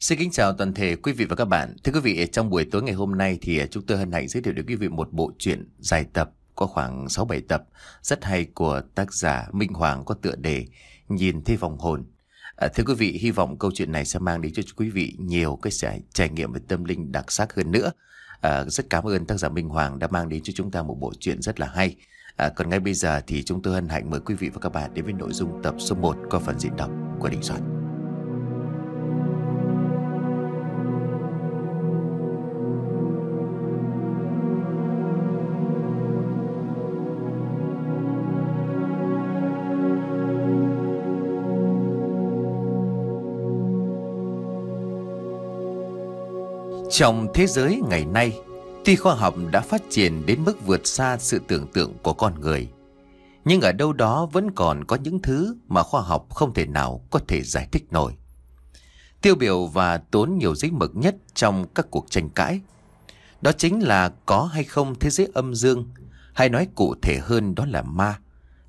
Xin kính chào toàn thể quý vị và các bạn. Thưa quý vị, trong buổi tối ngày hôm nay thì chúng tôi hân hạnh giới thiệu đến quý vị một bộ truyện dài tập có khoảng 6-7 tập rất hay của tác giả Minh Hoàng có tựa đề Nhìn thấy vòng hồn. À, thưa quý vị, hy vọng câu chuyện này sẽ mang đến cho quý vị nhiều cái trải, trải nghiệm về tâm linh đặc sắc hơn nữa. À, rất cảm ơn tác giả Minh Hoàng đã mang đến cho chúng ta một bộ truyện rất là hay. À, còn ngay bây giờ thì chúng tôi hân hạnh mời quý vị và các bạn đến với nội dung tập số 1 qua phần diễn đọc của Đình Soạn. Trong thế giới ngày nay, tuy khoa học đã phát triển đến mức vượt xa sự tưởng tượng của con người, nhưng ở đâu đó vẫn còn có những thứ mà khoa học không thể nào có thể giải thích nổi. Tiêu biểu và tốn nhiều giấy mực nhất trong các cuộc tranh cãi, đó chính là có hay không thế giới âm dương, hay nói cụ thể hơn đó là ma,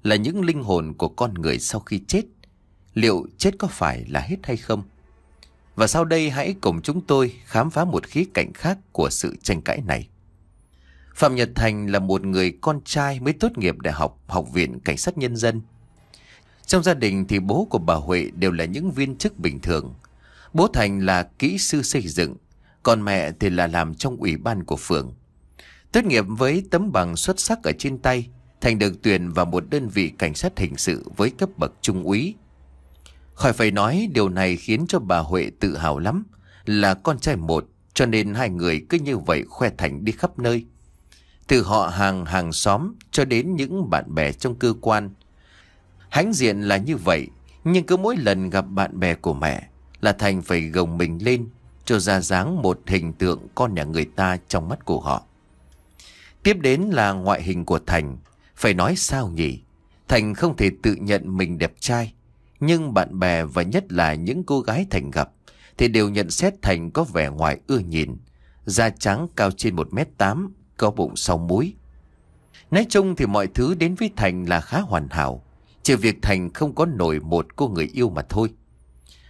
là những linh hồn của con người sau khi chết. Liệu chết có phải là hết hay không? Và sau đây hãy cùng chúng tôi khám phá một khía cạnh khác của sự tranh cãi này. Phạm Nhật Thành là một người con trai mới tốt nghiệp đại học Học viện Cảnh sát Nhân dân. Trong gia đình thì bố của bà Huệ đều là những viên chức bình thường. Bố Thành là kỹ sư xây dựng, còn mẹ thì là làm trong ủy ban của phường. Tốt nghiệp với tấm bằng xuất sắc ở trên tay, Thành được tuyển vào một đơn vị cảnh sát hình sự với cấp bậc trung úy. Khỏi phải nói điều này khiến cho bà Huệ tự hào lắm Là con trai một Cho nên hai người cứ như vậy khoe thành đi khắp nơi Từ họ hàng hàng xóm Cho đến những bạn bè trong cơ quan Hãnh diện là như vậy Nhưng cứ mỗi lần gặp bạn bè của mẹ Là Thành phải gồng mình lên Cho ra dáng một hình tượng con nhà người ta trong mắt của họ Tiếp đến là ngoại hình của Thành Phải nói sao nhỉ Thành không thể tự nhận mình đẹp trai nhưng bạn bè và nhất là những cô gái Thành gặp thì đều nhận xét Thành có vẻ ngoài ưa nhìn. Da trắng cao trên 1m8, có bụng sau múi. Nói chung thì mọi thứ đến với Thành là khá hoàn hảo. Chỉ việc Thành không có nổi một cô người yêu mà thôi.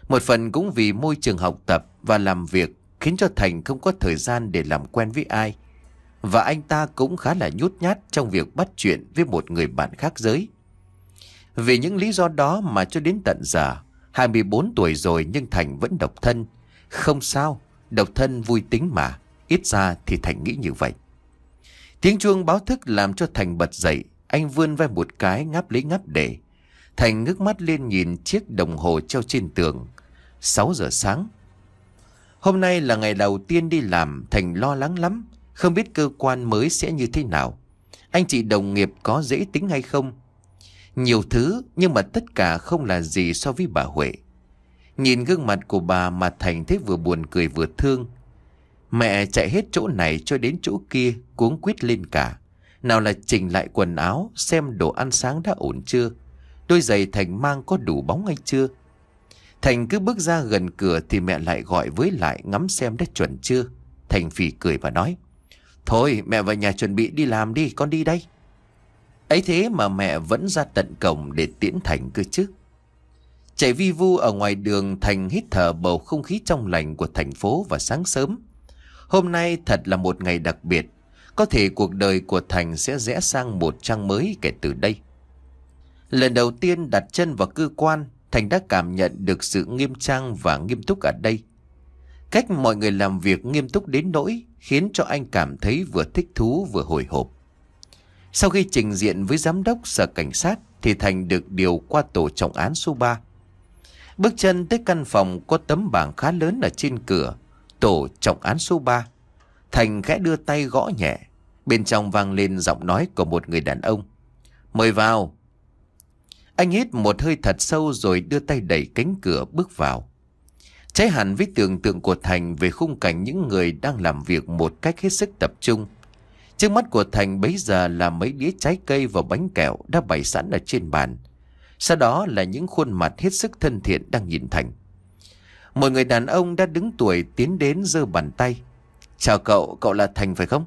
Một phần cũng vì môi trường học tập và làm việc khiến cho Thành không có thời gian để làm quen với ai. Và anh ta cũng khá là nhút nhát trong việc bắt chuyện với một người bạn khác giới. Vì những lý do đó mà cho đến tận giờ 24 tuổi rồi nhưng Thành vẫn độc thân Không sao Độc thân vui tính mà Ít ra thì Thành nghĩ như vậy Tiếng chuông báo thức làm cho Thành bật dậy Anh vươn vai một cái ngáp lấy ngáp để Thành ngước mắt lên nhìn chiếc đồng hồ treo trên tường 6 giờ sáng Hôm nay là ngày đầu tiên đi làm Thành lo lắng lắm Không biết cơ quan mới sẽ như thế nào Anh chị đồng nghiệp có dễ tính hay không nhiều thứ nhưng mà tất cả không là gì so với bà Huệ. Nhìn gương mặt của bà mà Thành thấy vừa buồn cười vừa thương. Mẹ chạy hết chỗ này cho đến chỗ kia cuống quýt lên cả. Nào là chỉnh lại quần áo xem đồ ăn sáng đã ổn chưa. Đôi giày Thành mang có đủ bóng hay chưa. Thành cứ bước ra gần cửa thì mẹ lại gọi với lại ngắm xem đã chuẩn chưa. Thành phì cười và nói. Thôi mẹ vào nhà chuẩn bị đi làm đi con đi đây. Ấy thế mà mẹ vẫn ra tận cổng để tiễn Thành cơ chứ. Chạy vi vu ở ngoài đường Thành hít thở bầu không khí trong lành của thành phố và sáng sớm. Hôm nay thật là một ngày đặc biệt. Có thể cuộc đời của Thành sẽ rẽ sang một trang mới kể từ đây. Lần đầu tiên đặt chân vào cơ quan, Thành đã cảm nhận được sự nghiêm trang và nghiêm túc ở đây. Cách mọi người làm việc nghiêm túc đến nỗi khiến cho anh cảm thấy vừa thích thú vừa hồi hộp. Sau khi trình diện với giám đốc sở cảnh sát thì Thành được điều qua tổ trọng án số 3. Bước chân tới căn phòng có tấm bảng khá lớn ở trên cửa, tổ trọng án số 3. Thành khẽ đưa tay gõ nhẹ, bên trong vang lên giọng nói của một người đàn ông. Mời vào. Anh hít một hơi thật sâu rồi đưa tay đẩy cánh cửa bước vào. Trái hẳn với tưởng tượng của Thành về khung cảnh những người đang làm việc một cách hết sức tập trung. Trước mắt của Thành bấy giờ là mấy đĩa trái cây và bánh kẹo đã bày sẵn ở trên bàn. Sau đó là những khuôn mặt hết sức thân thiện đang nhìn Thành. Một người đàn ông đã đứng tuổi tiến đến giơ bàn tay. Chào cậu, cậu là Thành phải không?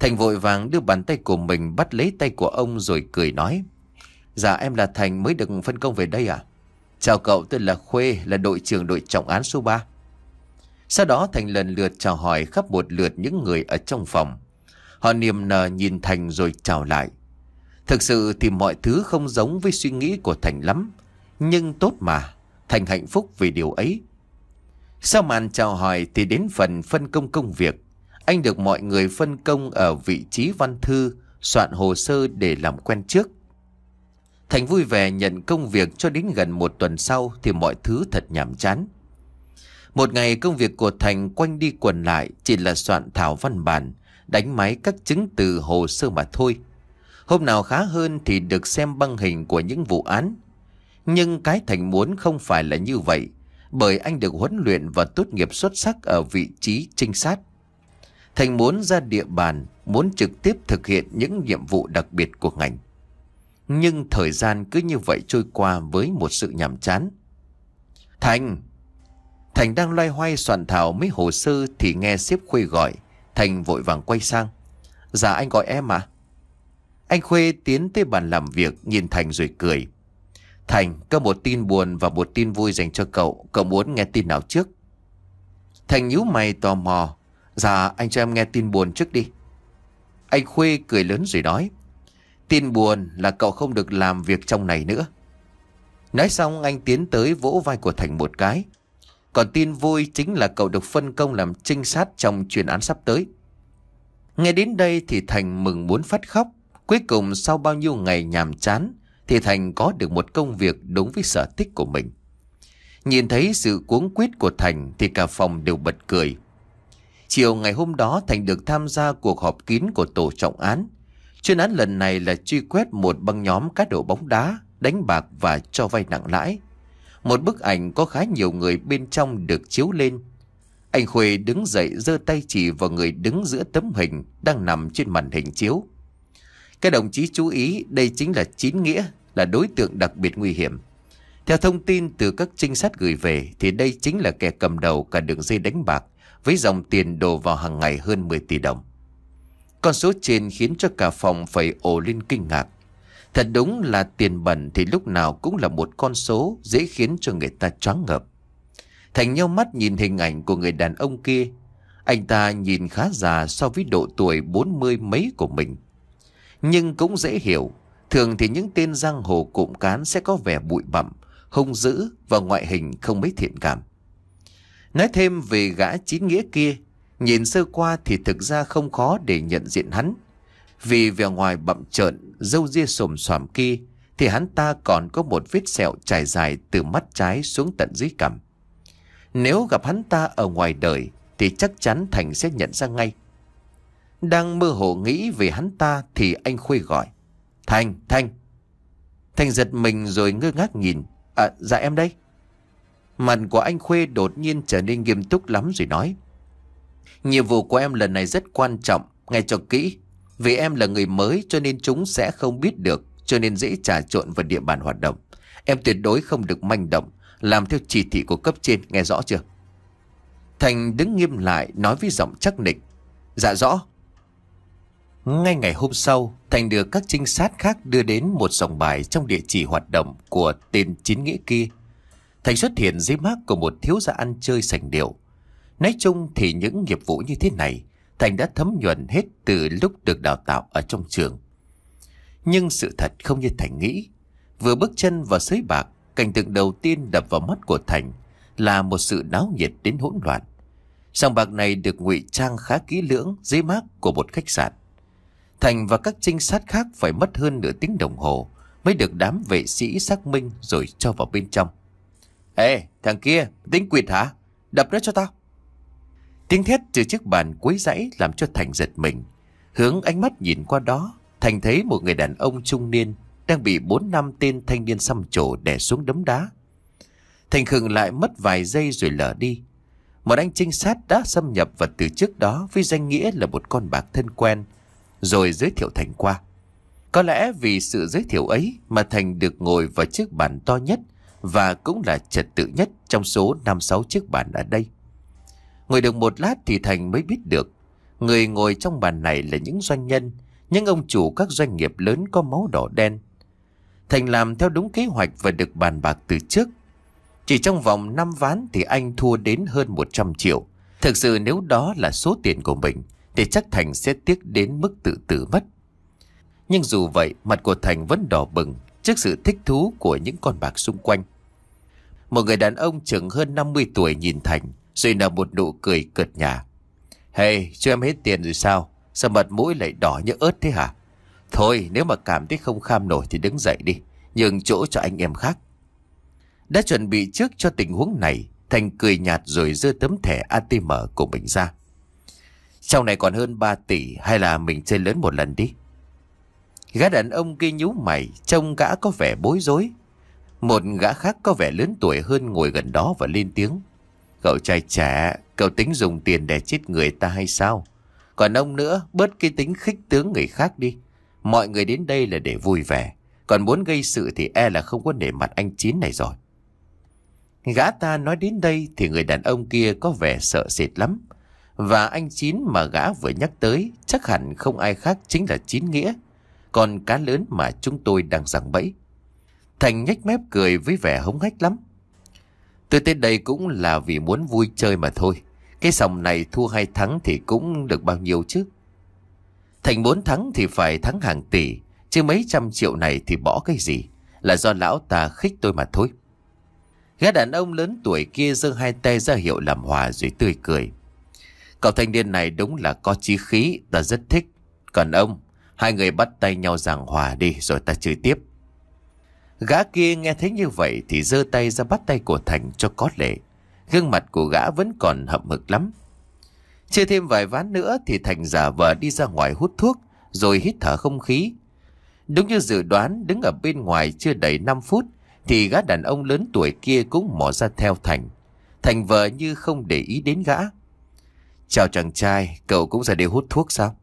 Thành vội vàng đưa bàn tay của mình bắt lấy tay của ông rồi cười nói. Dạ em là Thành mới được phân công về đây à? Chào cậu tôi là Khuê là đội trưởng đội trọng án số 3. Sau đó Thành lần lượt chào hỏi khắp một lượt những người ở trong phòng. Họ niềm nở nhìn Thành rồi chào lại. Thực sự thì mọi thứ không giống với suy nghĩ của Thành lắm. Nhưng tốt mà, Thành hạnh phúc vì điều ấy. Sau màn chào hỏi thì đến phần phân công công việc. Anh được mọi người phân công ở vị trí văn thư, soạn hồ sơ để làm quen trước. Thành vui vẻ nhận công việc cho đến gần một tuần sau thì mọi thứ thật nhảm chán. Một ngày công việc của Thành quanh đi quần lại chỉ là soạn thảo văn bản, đánh máy các chứng từ hồ sơ mà thôi. Hôm nào khá hơn thì được xem băng hình của những vụ án. Nhưng cái Thành muốn không phải là như vậy, bởi anh được huấn luyện và tốt nghiệp xuất sắc ở vị trí trinh sát. Thành muốn ra địa bàn, muốn trực tiếp thực hiện những nhiệm vụ đặc biệt của ngành. Nhưng thời gian cứ như vậy trôi qua với một sự nhàm chán. Thành! Thành đang loay hoay soạn thảo mấy hồ sơ thì nghe xếp khuê gọi. Thành vội vàng quay sang. Dạ anh gọi em à? Anh Khuê tiến tới bàn làm việc nhìn Thành rồi cười. Thành, có một tin buồn và một tin vui dành cho cậu. Cậu muốn nghe tin nào trước? Thành nhíu mày tò mò. Dạ, anh cho em nghe tin buồn trước đi. Anh Khuê cười lớn rồi nói. Tin buồn là cậu không được làm việc trong này nữa. Nói xong anh tiến tới vỗ vai của Thành một cái. Còn tin vui chính là cậu được phân công làm trinh sát trong chuyên án sắp tới. Nghe đến đây thì Thành mừng muốn phát khóc. Cuối cùng sau bao nhiêu ngày nhàm chán thì Thành có được một công việc đúng với sở thích của mình. Nhìn thấy sự cuống quýt của Thành thì cả phòng đều bật cười. Chiều ngày hôm đó Thành được tham gia cuộc họp kín của tổ trọng án. Chuyên án lần này là truy quét một băng nhóm cá độ bóng đá, đánh bạc và cho vay nặng lãi. Một bức ảnh có khá nhiều người bên trong được chiếu lên. Anh Khuê đứng dậy giơ tay chỉ vào người đứng giữa tấm hình đang nằm trên màn hình chiếu. Các đồng chí chú ý đây chính là Chín Nghĩa, là đối tượng đặc biệt nguy hiểm. Theo thông tin từ các trinh sát gửi về thì đây chính là kẻ cầm đầu cả đường dây đánh bạc với dòng tiền đổ vào hàng ngày hơn 10 tỷ đồng. Con số trên khiến cho cả phòng phải ồ lên kinh ngạc. Thật đúng là tiền bẩn thì lúc nào cũng là một con số dễ khiến cho người ta choáng ngợp. Thành nhau mắt nhìn hình ảnh của người đàn ông kia. Anh ta nhìn khá già so với độ tuổi bốn mươi mấy của mình. Nhưng cũng dễ hiểu, thường thì những tên giang hồ cụm cán sẽ có vẻ bụi bặm, hung dữ và ngoại hình không mấy thiện cảm. Nói thêm về gã chín nghĩa kia, nhìn sơ qua thì thực ra không khó để nhận diện hắn. Vì vẻ ngoài bậm trợn, dâu ria sồm xoàm kia, thì hắn ta còn có một vết sẹo trải dài từ mắt trái xuống tận dưới cằm. Nếu gặp hắn ta ở ngoài đời, thì chắc chắn Thành sẽ nhận ra ngay. Đang mơ hồ nghĩ về hắn ta thì anh Khuê gọi. Thành, Thành. Thành giật mình rồi ngơ ngác nhìn. À, dạ em đây. Mặt của anh Khuê đột nhiên trở nên nghiêm túc lắm rồi nói. Nhiệm vụ của em lần này rất quan trọng, nghe cho kỹ. Vì em là người mới cho nên chúng sẽ không biết được Cho nên dễ trà trộn vào địa bàn hoạt động Em tuyệt đối không được manh động Làm theo chỉ thị của cấp trên nghe rõ chưa Thành đứng nghiêm lại nói với giọng chắc nịch Dạ rõ Ngay ngày hôm sau Thành được các trinh sát khác đưa đến một dòng bài Trong địa chỉ hoạt động của tên chín nghĩa kia Thành xuất hiện dưới mắt của một thiếu gia ăn chơi sành điệu Nói chung thì những nghiệp vụ như thế này Thành đã thấm nhuần hết từ lúc được đào tạo ở trong trường. Nhưng sự thật không như Thành nghĩ. Vừa bước chân vào sới bạc, cảnh tượng đầu tiên đập vào mắt của Thành là một sự náo nhiệt đến hỗn loạn. Sòng bạc này được ngụy trang khá kỹ lưỡng dưới mác của một khách sạn. Thành và các trinh sát khác phải mất hơn nửa tiếng đồng hồ mới được đám vệ sĩ xác minh rồi cho vào bên trong. Ê, thằng kia, tính quỵt hả? Đập nó cho tao. Tiếng thét từ chiếc bàn cuối dãy làm cho Thành giật mình. Hướng ánh mắt nhìn qua đó, Thành thấy một người đàn ông trung niên đang bị bốn năm tên thanh niên xăm trổ đè xuống đấm đá. Thành khừng lại mất vài giây rồi lở đi. Một anh trinh sát đã xâm nhập vào từ trước đó với danh nghĩa là một con bạc thân quen, rồi giới thiệu Thành qua. Có lẽ vì sự giới thiệu ấy mà Thành được ngồi vào chiếc bàn to nhất và cũng là trật tự nhất trong số 5-6 chiếc bàn ở đây. Ngồi được một lát thì Thành mới biết được. Người ngồi trong bàn này là những doanh nhân, những ông chủ các doanh nghiệp lớn có máu đỏ đen. Thành làm theo đúng kế hoạch và được bàn bạc từ trước. Chỉ trong vòng 5 ván thì anh thua đến hơn 100 triệu. Thực sự nếu đó là số tiền của mình thì chắc Thành sẽ tiếc đến mức tự tử mất. Nhưng dù vậy, mặt của Thành vẫn đỏ bừng trước sự thích thú của những con bạc xung quanh. Một người đàn ông chừng hơn 50 tuổi nhìn Thành, Duy nở một nụ cười cợt nhà Hey cho em hết tiền rồi sao Sao mặt mũi lại đỏ như ớt thế hả Thôi nếu mà cảm thấy không kham nổi Thì đứng dậy đi Nhường chỗ cho anh em khác Đã chuẩn bị trước cho tình huống này Thành cười nhạt rồi đưa tấm thẻ ATM của mình ra Trong này còn hơn 3 tỷ Hay là mình chơi lớn một lần đi Gã đàn ông kia nhú mày Trông gã có vẻ bối rối Một gã khác có vẻ lớn tuổi hơn ngồi gần đó và lên tiếng Cậu trai trẻ, cậu tính dùng tiền để chết người ta hay sao? Còn ông nữa, bớt cái tính khích tướng người khác đi. Mọi người đến đây là để vui vẻ. Còn muốn gây sự thì e là không có nể mặt anh Chín này rồi. Gã ta nói đến đây thì người đàn ông kia có vẻ sợ sệt lắm. Và anh Chín mà gã vừa nhắc tới chắc hẳn không ai khác chính là Chín Nghĩa. Còn cá lớn mà chúng tôi đang giằng bẫy. Thành nhếch mép cười với vẻ hống hách lắm. Tôi tới đây cũng là vì muốn vui chơi mà thôi. Cái sòng này thua hay thắng thì cũng được bao nhiêu chứ. Thành bốn thắng thì phải thắng hàng tỷ, chứ mấy trăm triệu này thì bỏ cái gì. Là do lão ta khích tôi mà thôi. Gã đàn ông lớn tuổi kia giơ hai tay ra hiệu làm hòa rồi tươi cười. Cậu thanh niên này đúng là có chí khí, ta rất thích. Còn ông, hai người bắt tay nhau giảng hòa đi rồi ta chơi tiếp. Gã kia nghe thấy như vậy thì giơ tay ra bắt tay của Thành cho có lệ. Gương mặt của gã vẫn còn hậm hực lắm. Chưa thêm vài ván nữa thì Thành giả vờ đi ra ngoài hút thuốc rồi hít thở không khí. Đúng như dự đoán đứng ở bên ngoài chưa đầy 5 phút thì gã đàn ông lớn tuổi kia cũng mò ra theo Thành. Thành vờ như không để ý đến gã. Chào chàng trai, cậu cũng ra đây hút thuốc sao?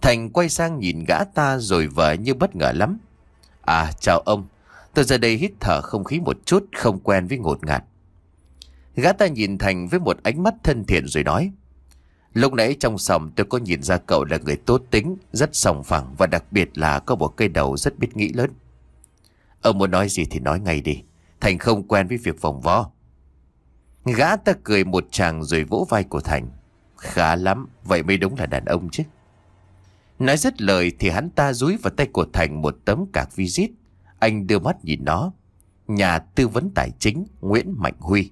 Thành quay sang nhìn gã ta rồi vờ như bất ngờ lắm. À chào ông, Tôi ra đây hít thở không khí một chút Không quen với ngột ngạt Gã ta nhìn Thành với một ánh mắt thân thiện rồi nói Lúc nãy trong sòng tôi có nhìn ra cậu là người tốt tính Rất sòng phẳng và đặc biệt là có một cây đầu rất biết nghĩ lớn Ông muốn nói gì thì nói ngay đi Thành không quen với việc vòng vo Gã ta cười một chàng rồi vỗ vai của Thành Khá lắm, vậy mới đúng là đàn ông chứ Nói rất lời thì hắn ta dúi vào tay của Thành một tấm cạc visit anh đưa mắt nhìn nó. Nhà tư vấn tài chính Nguyễn Mạnh Huy.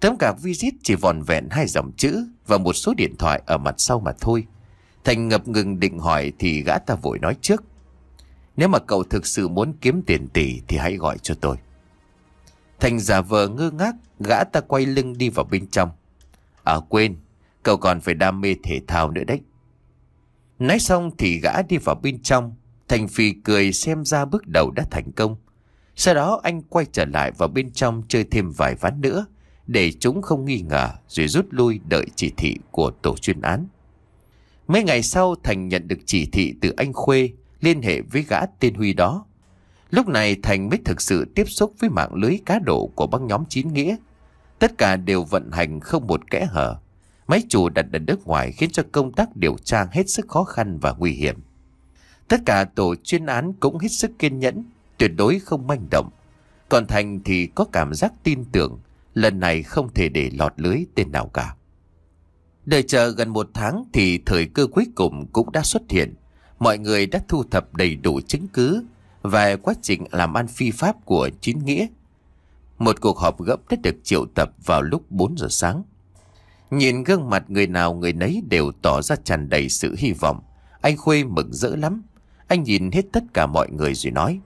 Tấm cả visit chỉ vòn vẹn hai dòng chữ và một số điện thoại ở mặt sau mà thôi. Thành ngập ngừng định hỏi thì gã ta vội nói trước. Nếu mà cậu thực sự muốn kiếm tiền tỷ thì hãy gọi cho tôi. Thành giả vờ ngơ ngác, gã ta quay lưng đi vào bên trong. À quên, cậu còn phải đam mê thể thao nữa đấy. Nói xong thì gã đi vào bên trong, Thành Phi cười xem ra bước đầu đã thành công. Sau đó anh quay trở lại vào bên trong chơi thêm vài ván nữa để chúng không nghi ngờ rồi rút lui đợi chỉ thị của tổ chuyên án. Mấy ngày sau Thành nhận được chỉ thị từ anh Khuê liên hệ với gã tên Huy đó. Lúc này Thành mới thực sự tiếp xúc với mạng lưới cá độ của băng nhóm Chín Nghĩa. Tất cả đều vận hành không một kẽ hở. Máy chủ đặt ở nước ngoài khiến cho công tác điều tra hết sức khó khăn và nguy hiểm. Tất cả tổ chuyên án cũng hết sức kiên nhẫn, tuyệt đối không manh động. Còn Thành thì có cảm giác tin tưởng, lần này không thể để lọt lưới tên nào cả. Đợi chờ gần một tháng thì thời cơ cuối cùng cũng đã xuất hiện. Mọi người đã thu thập đầy đủ chứng cứ về quá trình làm ăn phi pháp của Chín Nghĩa. Một cuộc họp gấp đã được triệu tập vào lúc 4 giờ sáng. Nhìn gương mặt người nào người nấy đều tỏ ra tràn đầy sự hy vọng. Anh Khuê mừng rỡ lắm. Anh nhìn hết tất cả mọi người rồi nói.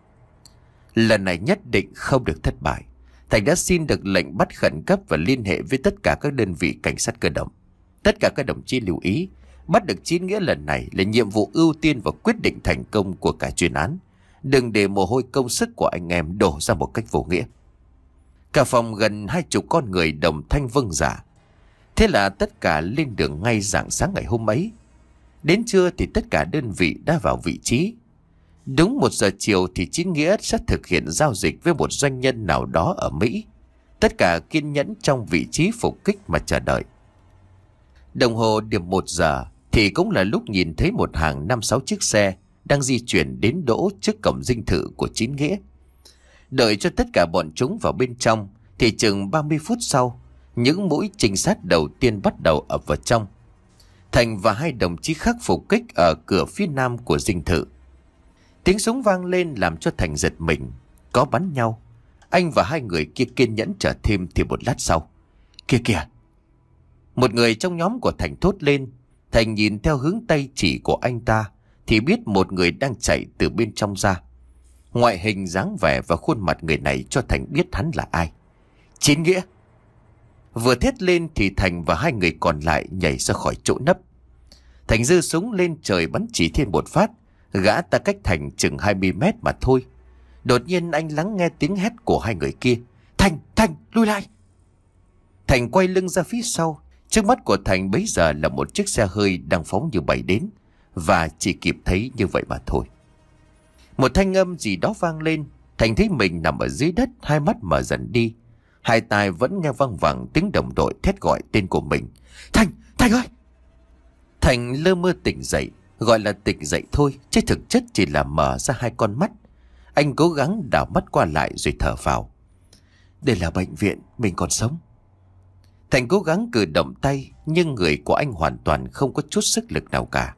Lần này nhất định không được thất bại. Thành đã xin được lệnh bắt khẩn cấp và liên hệ với tất cả các đơn vị cảnh sát cơ động. Tất cả các đồng chí lưu ý, bắt được chín nghĩa lần này là nhiệm vụ ưu tiên và quyết định thành công của cả chuyên án. Đừng để mồ hôi công sức của anh em đổ ra một cách vô nghĩa. Cả phòng gần hai chục con người đồng thanh vâng giả. Dạ. Thế là tất cả lên đường ngay rạng sáng ngày hôm ấy. Đến trưa thì tất cả đơn vị đã vào vị trí. Đúng một giờ chiều thì chính Nghĩa sẽ thực hiện giao dịch với một doanh nhân nào đó ở Mỹ. Tất cả kiên nhẫn trong vị trí phục kích mà chờ đợi. Đồng hồ điểm 1 giờ thì cũng là lúc nhìn thấy một hàng 5-6 chiếc xe đang di chuyển đến đỗ trước cổng dinh thự của chính Nghĩa. Đợi cho tất cả bọn chúng vào bên trong thì chừng 30 phút sau, những mũi trinh sát đầu tiên bắt đầu ập vào trong. Thành và hai đồng chí khác phục kích ở cửa phía nam của dinh thự. Tiếng súng vang lên làm cho Thành giật mình. Có bắn nhau. Anh và hai người kia kiên nhẫn chờ thêm thì một lát sau. Kìa kìa. Một người trong nhóm của Thành thốt lên. Thành nhìn theo hướng tay chỉ của anh ta thì biết một người đang chạy từ bên trong ra. Ngoại hình dáng vẻ và khuôn mặt người này cho Thành biết hắn là ai. Chiến nghĩa. Vừa thét lên thì Thành và hai người còn lại nhảy ra khỏi chỗ nấp. Thành dư súng lên trời bắn chỉ thiên một phát, gã ta cách Thành chừng 20 mét mà thôi. Đột nhiên anh lắng nghe tiếng hét của hai người kia. Thành, Thành, lui lại. Thành quay lưng ra phía sau. Trước mắt của Thành bấy giờ là một chiếc xe hơi đang phóng như bay đến. Và chỉ kịp thấy như vậy mà thôi. Một thanh âm gì đó vang lên. Thành thấy mình nằm ở dưới đất, hai mắt mở dần đi. Hai tai vẫn nghe vang vẳng tiếng đồng đội thét gọi tên của mình. Thành! Thành ơi! Thành lơ mơ tỉnh dậy. Gọi là tỉnh dậy thôi, chứ thực chất chỉ là mở ra hai con mắt. Anh cố gắng đảo mắt qua lại rồi thở vào. Đây là bệnh viện, mình còn sống. Thành cố gắng cử động tay, nhưng người của anh hoàn toàn không có chút sức lực nào cả.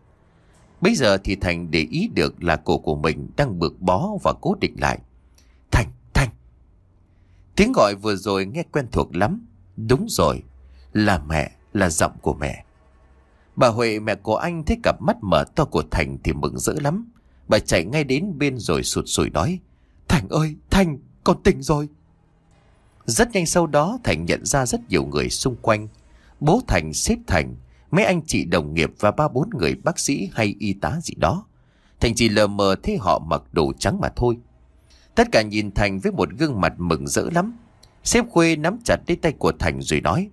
Bây giờ thì Thành để ý được là cổ của mình đang bực bó và cố định lại. Tiếng gọi vừa rồi nghe quen thuộc lắm. Đúng rồi, là mẹ, là giọng của mẹ. Bà Huệ mẹ của anh thấy cặp mắt mở to của Thành thì mừng rỡ lắm. Bà chạy ngay đến bên rồi sụt sùi nói. Thành ơi, Thành, con tỉnh rồi. Rất nhanh sau đó Thành nhận ra rất nhiều người xung quanh. Bố Thành, xếp Thành, mấy anh chị đồng nghiệp và ba bốn người bác sĩ hay y tá gì đó. Thành chỉ lờ mờ thấy họ mặc đồ trắng mà thôi. Tất cả nhìn Thành với một gương mặt mừng rỡ lắm. Sếp Khuê nắm chặt lấy tay của Thành rồi nói.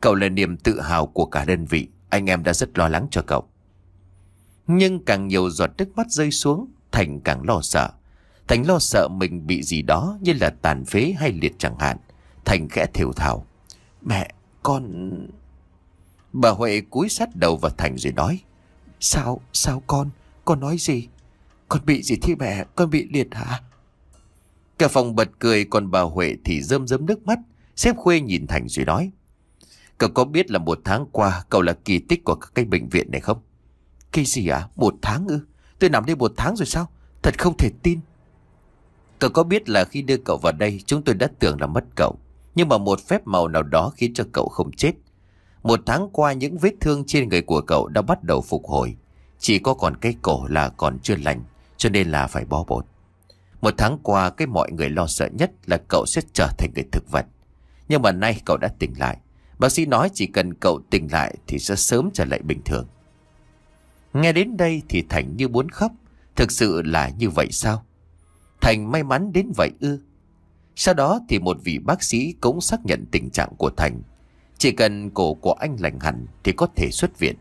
Cậu là niềm tự hào của cả đơn vị. Anh em đã rất lo lắng cho cậu. Nhưng càng nhiều giọt nước mắt rơi xuống, Thành càng lo sợ. Thành lo sợ mình bị gì đó như là tàn phế hay liệt chẳng hạn. Thành khẽ thiểu thảo. Mẹ, con... Bà Huệ cúi sát đầu vào Thành rồi nói. Sao, sao con, con nói gì? Con bị gì thế mẹ, con bị liệt hả? Cả phòng bật cười còn bà Huệ thì rơm rớm nước mắt. xếp Khuê nhìn Thành rồi nói. Cậu có biết là một tháng qua cậu là kỳ tích của các cái bệnh viện này không? Cái gì à? Một tháng ư? Tôi nằm đây một tháng rồi sao? Thật không thể tin. Cậu có biết là khi đưa cậu vào đây chúng tôi đã tưởng là mất cậu. Nhưng mà một phép màu nào đó khiến cho cậu không chết. Một tháng qua những vết thương trên người của cậu đã bắt đầu phục hồi. Chỉ có còn cái cổ là còn chưa lành cho nên là phải bó bột. Một tháng qua cái mọi người lo sợ nhất là cậu sẽ trở thành người thực vật. Nhưng mà nay cậu đã tỉnh lại. Bác sĩ nói chỉ cần cậu tỉnh lại thì sẽ sớm trở lại bình thường. Nghe đến đây thì Thành như muốn khóc. Thực sự là như vậy sao? Thành may mắn đến vậy ư? Sau đó thì một vị bác sĩ cũng xác nhận tình trạng của Thành. Chỉ cần cổ của anh lành hẳn thì có thể xuất viện.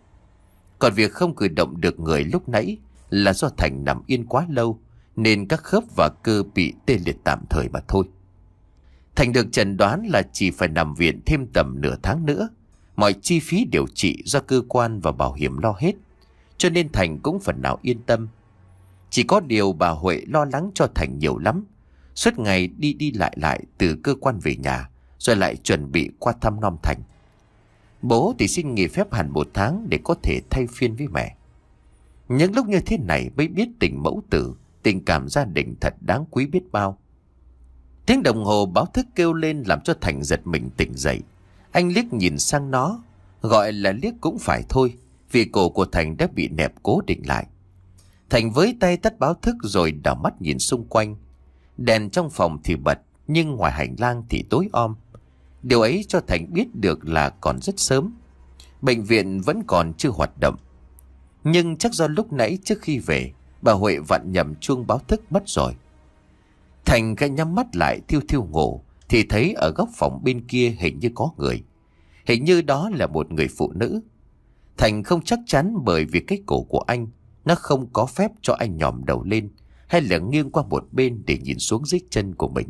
Còn việc không cử động được người lúc nãy là do Thành nằm yên quá lâu nên các khớp và cơ bị tê liệt tạm thời mà thôi. Thành được chẩn đoán là chỉ phải nằm viện thêm tầm nửa tháng nữa. Mọi chi phí điều trị do cơ quan và bảo hiểm lo hết. Cho nên Thành cũng phần nào yên tâm. Chỉ có điều bà Huệ lo lắng cho Thành nhiều lắm. Suốt ngày đi đi lại lại từ cơ quan về nhà, rồi lại chuẩn bị qua thăm non Thành. Bố thì xin nghỉ phép hẳn một tháng để có thể thay phiên với mẹ. Những lúc như thế này mới biết tình mẫu tử tình cảm gia đình thật đáng quý biết bao. Tiếng đồng hồ báo thức kêu lên làm cho Thành giật mình tỉnh dậy. Anh liếc nhìn sang nó, gọi là liếc cũng phải thôi, vì cổ của Thành đã bị nẹp cố định lại. Thành với tay tắt báo thức rồi đảo mắt nhìn xung quanh. Đèn trong phòng thì bật, nhưng ngoài hành lang thì tối om. Điều ấy cho Thành biết được là còn rất sớm. Bệnh viện vẫn còn chưa hoạt động. Nhưng chắc do lúc nãy trước khi về, Bà Huệ vặn nhầm chuông báo thức mất rồi Thành cái nhắm mắt lại thiêu thiêu ngủ Thì thấy ở góc phòng bên kia hình như có người Hình như đó là một người phụ nữ Thành không chắc chắn bởi vì cái cổ của anh Nó không có phép cho anh nhòm đầu lên Hay là nghiêng qua một bên để nhìn xuống dưới chân của mình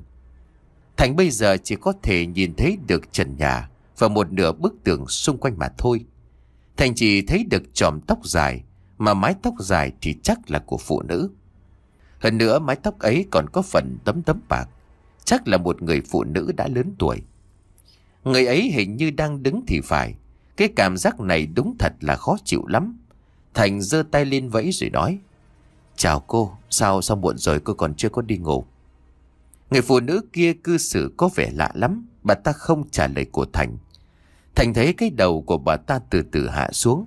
Thành bây giờ chỉ có thể nhìn thấy được trần nhà Và một nửa bức tường xung quanh mà thôi Thành chỉ thấy được tròm tóc dài mà mái tóc dài thì chắc là của phụ nữ Hơn nữa mái tóc ấy còn có phần tấm tấm bạc Chắc là một người phụ nữ đã lớn tuổi Người ấy hình như đang đứng thì phải Cái cảm giác này đúng thật là khó chịu lắm Thành giơ tay lên vẫy rồi nói Chào cô, sao sao muộn rồi cô còn chưa có đi ngủ Người phụ nữ kia cư xử có vẻ lạ lắm Bà ta không trả lời của Thành Thành thấy cái đầu của bà ta từ từ hạ xuống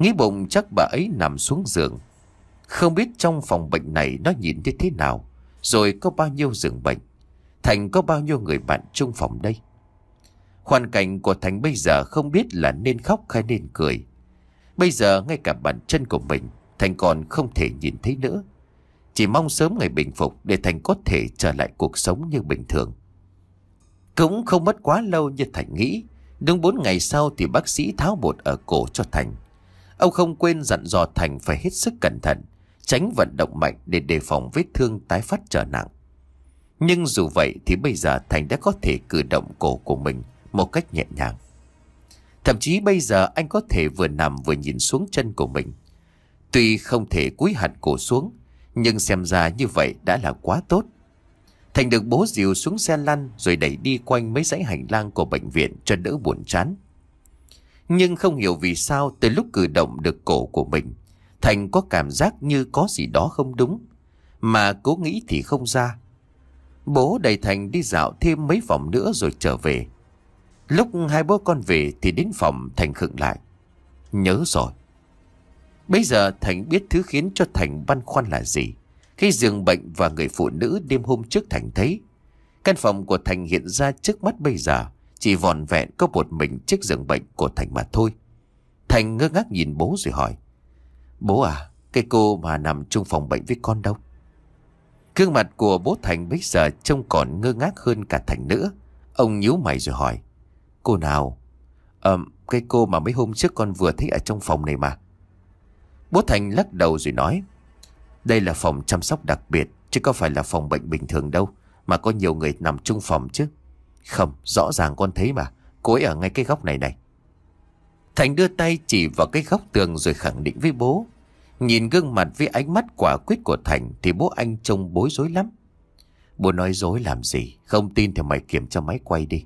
Nghĩ bụng chắc bà ấy nằm xuống giường. Không biết trong phòng bệnh này nó nhìn như thế nào, rồi có bao nhiêu giường bệnh. Thành có bao nhiêu người bạn chung phòng đây. Hoàn cảnh của Thành bây giờ không biết là nên khóc hay nên cười. Bây giờ ngay cả bàn chân của mình, Thành còn không thể nhìn thấy nữa. Chỉ mong sớm ngày bình phục để Thành có thể trở lại cuộc sống như bình thường. Cũng không mất quá lâu như Thành nghĩ. Đúng 4 ngày sau thì bác sĩ tháo bột ở cổ cho Thành. Ông không quên dặn dò Thành phải hết sức cẩn thận, tránh vận động mạnh để đề phòng vết thương tái phát trở nặng. Nhưng dù vậy thì bây giờ Thành đã có thể cử động cổ của mình một cách nhẹ nhàng. Thậm chí bây giờ anh có thể vừa nằm vừa nhìn xuống chân của mình. Tuy không thể cúi hẳn cổ xuống, nhưng xem ra như vậy đã là quá tốt. Thành được bố dìu xuống xe lăn rồi đẩy đi quanh mấy dãy hành lang của bệnh viện cho đỡ buồn chán. Nhưng không hiểu vì sao từ lúc cử động được cổ của mình, Thành có cảm giác như có gì đó không đúng. Mà cố nghĩ thì không ra. Bố đầy Thành đi dạo thêm mấy vòng nữa rồi trở về. Lúc hai bố con về thì đến phòng Thành khựng lại. Nhớ rồi. Bây giờ Thành biết thứ khiến cho Thành băn khoăn là gì. Khi giường bệnh và người phụ nữ đêm hôm trước Thành thấy. Căn phòng của Thành hiện ra trước mắt bây giờ chỉ vòn vẹn có một mình chiếc giường bệnh của Thành mà thôi Thành ngơ ngác nhìn bố rồi hỏi Bố à Cái cô mà nằm chung phòng bệnh với con đâu Gương mặt của bố Thành bây giờ trông còn ngơ ngác hơn cả Thành nữa Ông nhíu mày rồi hỏi Cô nào ờm cái cô mà mấy hôm trước con vừa thấy ở trong phòng này mà Bố Thành lắc đầu rồi nói Đây là phòng chăm sóc đặc biệt Chứ có phải là phòng bệnh bình thường đâu Mà có nhiều người nằm chung phòng chứ không, rõ ràng con thấy mà. Cô ấy ở ngay cái góc này này. Thành đưa tay chỉ vào cái góc tường rồi khẳng định với bố. Nhìn gương mặt với ánh mắt quả quyết của Thành thì bố anh trông bối rối lắm. Bố nói dối làm gì, không tin thì mày kiểm tra máy quay đi.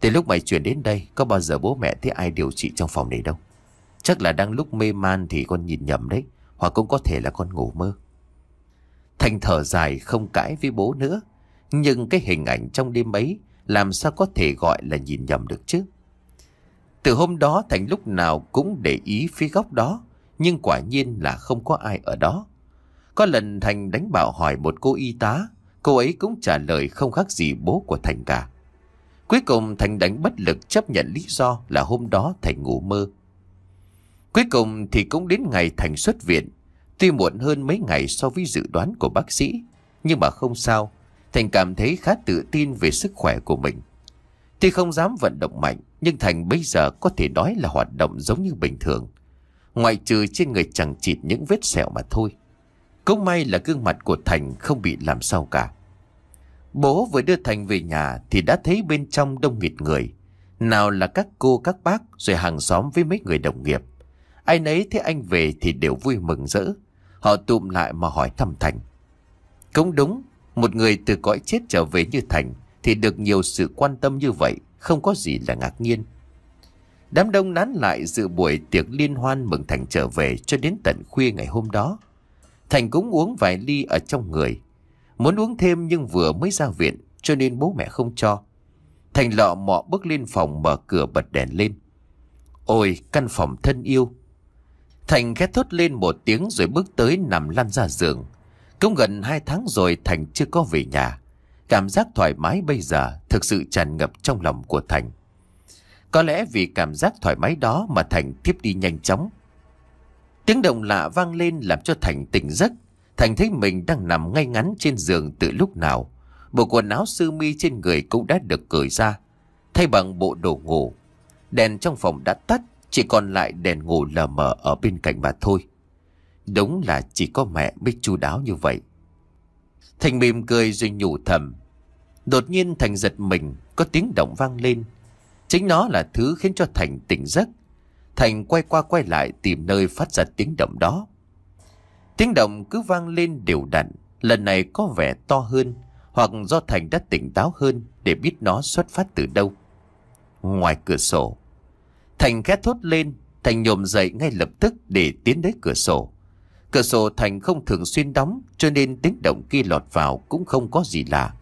Từ lúc mày chuyển đến đây, có bao giờ bố mẹ thấy ai điều trị trong phòng này đâu. Chắc là đang lúc mê man thì con nhìn nhầm đấy, hoặc cũng có thể là con ngủ mơ. Thành thở dài không cãi với bố nữa, nhưng cái hình ảnh trong đêm ấy làm sao có thể gọi là nhìn nhầm được chứ Từ hôm đó Thành lúc nào cũng để ý phía góc đó Nhưng quả nhiên là không có ai ở đó Có lần Thành đánh bảo hỏi một cô y tá Cô ấy cũng trả lời không khác gì bố của Thành cả Cuối cùng Thành đánh bất lực chấp nhận lý do là hôm đó Thành ngủ mơ Cuối cùng thì cũng đến ngày Thành xuất viện Tuy muộn hơn mấy ngày so với dự đoán của bác sĩ Nhưng mà không sao Thành cảm thấy khá tự tin về sức khỏe của mình. Tuy không dám vận động mạnh, nhưng Thành bây giờ có thể nói là hoạt động giống như bình thường. Ngoại trừ trên người chẳng chịt những vết sẹo mà thôi. Cũng may là gương mặt của Thành không bị làm sao cả. Bố vừa đưa Thành về nhà thì đã thấy bên trong đông nghịt người. Nào là các cô các bác rồi hàng xóm với mấy người đồng nghiệp. Ai nấy thấy anh về thì đều vui mừng rỡ. Họ tụm lại mà hỏi thăm Thành. Cũng đúng, một người từ cõi chết trở về như Thành thì được nhiều sự quan tâm như vậy, không có gì là ngạc nhiên. Đám đông nán lại dự buổi tiệc liên hoan mừng Thành trở về cho đến tận khuya ngày hôm đó. Thành cũng uống vài ly ở trong người. Muốn uống thêm nhưng vừa mới ra viện cho nên bố mẹ không cho. Thành lọ mọ bước lên phòng mở cửa bật đèn lên. Ôi căn phòng thân yêu. Thành ghét thốt lên một tiếng rồi bước tới nằm lăn ra giường. Cũng gần 2 tháng rồi Thành chưa có về nhà. Cảm giác thoải mái bây giờ thực sự tràn ngập trong lòng của Thành. Có lẽ vì cảm giác thoải mái đó mà Thành tiếp đi nhanh chóng. Tiếng động lạ vang lên làm cho Thành tỉnh giấc. Thành thấy mình đang nằm ngay ngắn trên giường từ lúc nào. Bộ quần áo sơ mi trên người cũng đã được cởi ra. Thay bằng bộ đồ ngủ. Đèn trong phòng đã tắt, chỉ còn lại đèn ngủ lờ mờ ở bên cạnh mà thôi. Đúng là chỉ có mẹ biết chu đáo như vậy Thành mỉm cười rồi nhủ thầm Đột nhiên Thành giật mình Có tiếng động vang lên Chính nó là thứ khiến cho Thành tỉnh giấc Thành quay qua quay lại Tìm nơi phát ra tiếng động đó Tiếng động cứ vang lên đều đặn Lần này có vẻ to hơn Hoặc do Thành đã tỉnh táo hơn Để biết nó xuất phát từ đâu Ngoài cửa sổ Thành khẽ thốt lên Thành nhồm dậy ngay lập tức để tiến đến cửa sổ Cửa sổ Thành không thường xuyên đóng cho nên tiếng động kia lọt vào cũng không có gì lạ.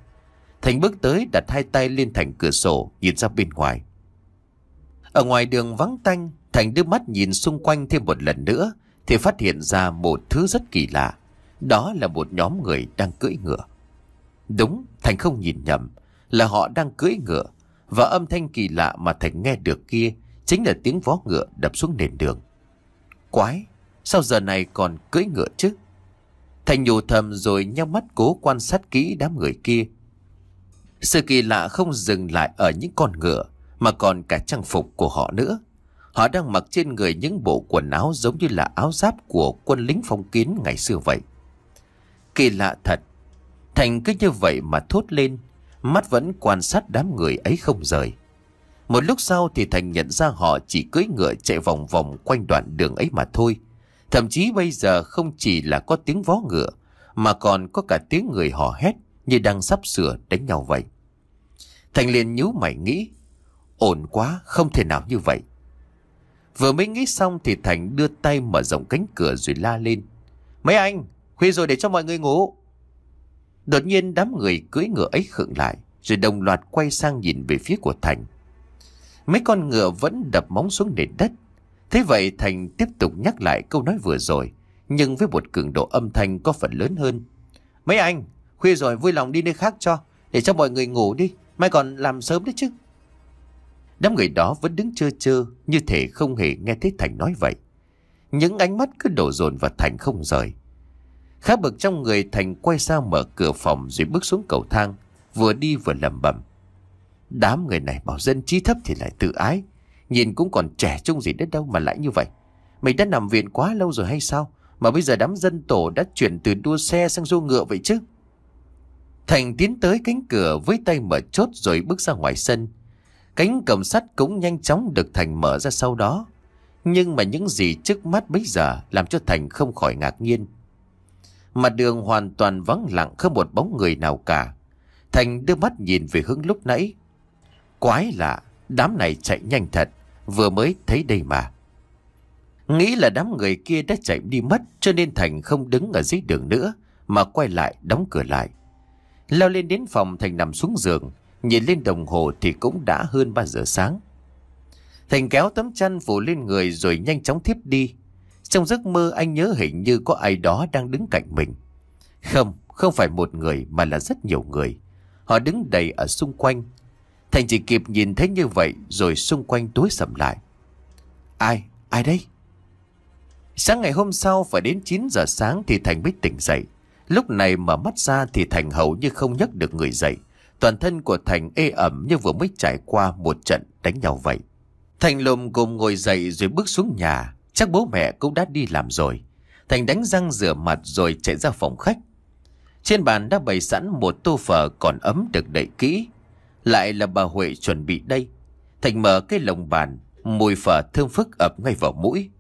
Thành bước tới đặt hai tay lên thành cửa sổ nhìn ra bên ngoài. Ở ngoài đường vắng tanh, Thành đưa mắt nhìn xung quanh thêm một lần nữa thì phát hiện ra một thứ rất kỳ lạ. Đó là một nhóm người đang cưỡi ngựa. Đúng, Thành không nhìn nhầm, là họ đang cưỡi ngựa và âm thanh kỳ lạ mà Thành nghe được kia chính là tiếng vó ngựa đập xuống nền đường. Quái, Sao giờ này còn cưỡi ngựa chứ? Thành nhủ thầm rồi nhau mắt cố quan sát kỹ đám người kia. Sự kỳ lạ không dừng lại ở những con ngựa mà còn cả trang phục của họ nữa. Họ đang mặc trên người những bộ quần áo giống như là áo giáp của quân lính phong kiến ngày xưa vậy. Kỳ lạ thật. Thành cứ như vậy mà thốt lên, mắt vẫn quan sát đám người ấy không rời. Một lúc sau thì Thành nhận ra họ chỉ cưỡi ngựa chạy vòng vòng quanh đoạn đường ấy mà thôi. Thậm chí bây giờ không chỉ là có tiếng vó ngựa, mà còn có cả tiếng người hò hét như đang sắp sửa đánh nhau vậy. Thành liền nhíu mày nghĩ, ổn quá, không thể nào như vậy. Vừa mới nghĩ xong thì Thành đưa tay mở rộng cánh cửa rồi la lên. Mấy anh, khuya rồi để cho mọi người ngủ. Đột nhiên đám người cưỡi ngựa ấy khựng lại, rồi đồng loạt quay sang nhìn về phía của Thành. Mấy con ngựa vẫn đập móng xuống nền đất, Thế vậy Thành tiếp tục nhắc lại câu nói vừa rồi, nhưng với một cường độ âm thanh có phần lớn hơn. Mấy anh, khuya rồi vui lòng đi nơi khác cho, để cho mọi người ngủ đi, mai còn làm sớm đấy chứ. Đám người đó vẫn đứng chơ chơ, như thể không hề nghe thấy Thành nói vậy. Những ánh mắt cứ đổ dồn vào Thành không rời. Khá bực trong người Thành quay sang mở cửa phòng rồi bước xuống cầu thang, vừa đi vừa lầm bầm. Đám người này bảo dân trí thấp thì lại tự ái, Nhìn cũng còn trẻ trông gì đến đâu mà lại như vậy Mày đã nằm viện quá lâu rồi hay sao Mà bây giờ đám dân tổ đã chuyển từ đua xe sang đua ngựa vậy chứ Thành tiến tới cánh cửa với tay mở chốt rồi bước ra ngoài sân Cánh cầm sắt cũng nhanh chóng được Thành mở ra sau đó Nhưng mà những gì trước mắt bây giờ làm cho Thành không khỏi ngạc nhiên Mặt đường hoàn toàn vắng lặng không một bóng người nào cả Thành đưa mắt nhìn về hướng lúc nãy Quái lạ, đám này chạy nhanh thật vừa mới thấy đây mà. Nghĩ là đám người kia đã chạy đi mất cho nên Thành không đứng ở dưới đường nữa mà quay lại đóng cửa lại. Leo lên đến phòng Thành nằm xuống giường, nhìn lên đồng hồ thì cũng đã hơn 3 giờ sáng. Thành kéo tấm chăn phủ lên người rồi nhanh chóng thiếp đi. Trong giấc mơ anh nhớ hình như có ai đó đang đứng cạnh mình. Không, không phải một người mà là rất nhiều người. Họ đứng đầy ở xung quanh, Thành chỉ kịp nhìn thấy như vậy rồi xung quanh tối sầm lại. Ai? Ai đây? Sáng ngày hôm sau phải đến 9 giờ sáng thì Thành mới tỉnh dậy. Lúc này mở mắt ra thì Thành hầu như không nhấc được người dậy. Toàn thân của Thành ê ẩm như vừa mới trải qua một trận đánh nhau vậy. Thành lùm cùng ngồi dậy rồi bước xuống nhà. Chắc bố mẹ cũng đã đi làm rồi. Thành đánh răng rửa mặt rồi chạy ra phòng khách. Trên bàn đã bày sẵn một tô phở còn ấm được đậy kỹ. Lại là bà Huệ chuẩn bị đây Thành mở cái lồng bàn Mùi phở thơm phức ập ngay vào mũi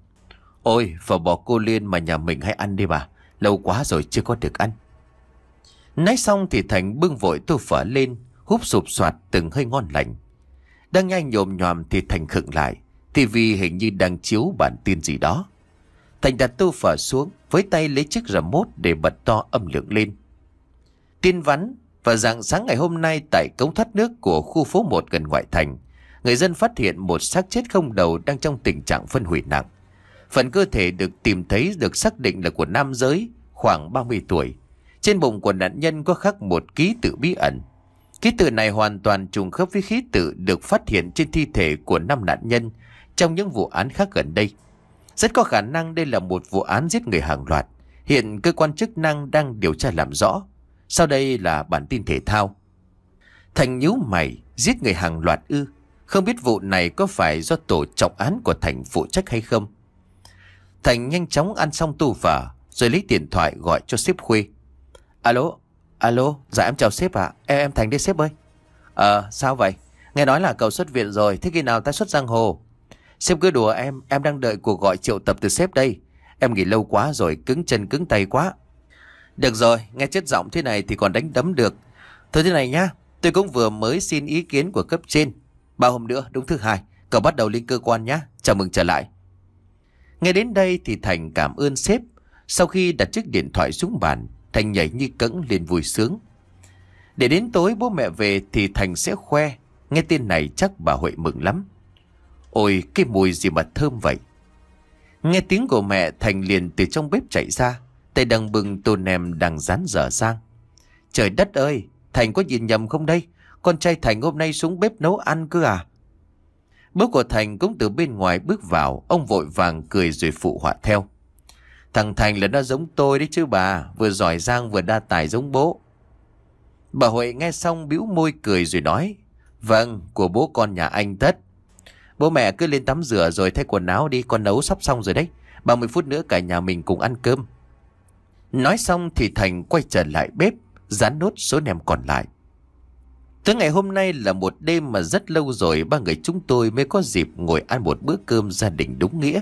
Ôi phở bò cô Liên mà nhà mình hãy ăn đi bà Lâu quá rồi chưa có được ăn Nói xong thì Thành bưng vội tô phở lên Húp sụp soạt từng hơi ngon lành Đang nhanh nhồm nhòm thì Thành khựng lại TV hình như đang chiếu bản tin gì đó Thành đặt tô phở xuống Với tay lấy chiếc remote để bật to âm lượng lên Tin vắn và rạng sáng ngày hôm nay tại cống thoát nước của khu phố 1 gần ngoại thành, người dân phát hiện một xác chết không đầu đang trong tình trạng phân hủy nặng. Phần cơ thể được tìm thấy được xác định là của nam giới, khoảng 30 tuổi. Trên bụng của nạn nhân có khắc một ký tự bí ẩn. Ký tự này hoàn toàn trùng khớp với ký tự được phát hiện trên thi thể của năm nạn nhân trong những vụ án khác gần đây. Rất có khả năng đây là một vụ án giết người hàng loạt. Hiện cơ quan chức năng đang điều tra làm rõ sau đây là bản tin thể thao. Thành nhíu mày, giết người hàng loạt ư. Không biết vụ này có phải do tổ trọng án của Thành phụ trách hay không? Thành nhanh chóng ăn xong tu phở, rồi lấy điện thoại gọi cho sếp Khuê. Alo, alo, dạ em chào sếp ạ. Em, em Thành đây sếp ơi. Ờ, à, sao vậy? Nghe nói là cậu xuất viện rồi, thế khi nào ta xuất giang hồ? Sếp cứ đùa em, em đang đợi cuộc gọi triệu tập từ sếp đây. Em nghỉ lâu quá rồi, cứng chân cứng tay quá. Được rồi, nghe chất giọng thế này thì còn đánh đấm được. Thôi thế này nhá, tôi cũng vừa mới xin ý kiến của cấp trên. Ba hôm nữa, đúng thứ hai, cậu bắt đầu lên cơ quan nhá. Chào mừng trở lại. Nghe đến đây thì Thành cảm ơn sếp. Sau khi đặt chiếc điện thoại xuống bàn, Thành nhảy như cẫng lên vui sướng. Để đến tối bố mẹ về thì Thành sẽ khoe. Nghe tin này chắc bà Huệ mừng lắm. Ôi, cái mùi gì mà thơm vậy. Nghe tiếng của mẹ Thành liền từ trong bếp chạy ra. Tay đang bưng tô em đang rán dở sang. Trời đất ơi, Thành có nhìn nhầm không đây? Con trai Thành hôm nay xuống bếp nấu ăn cơ à? Bước của Thành cũng từ bên ngoài bước vào, ông vội vàng cười rồi phụ họa theo. Thằng Thành là nó giống tôi đấy chứ bà, vừa giỏi giang vừa đa tài giống bố. Bà Huệ nghe xong bĩu môi cười rồi nói, vâng, của bố con nhà anh tất. Bố mẹ cứ lên tắm rửa rồi thay quần áo đi, con nấu sắp xong rồi đấy. 30 phút nữa cả nhà mình cùng ăn cơm. Nói xong thì Thành quay trở lại bếp, dán nốt số nem còn lại. Tới ngày hôm nay là một đêm mà rất lâu rồi ba người chúng tôi mới có dịp ngồi ăn một bữa cơm gia đình đúng nghĩa.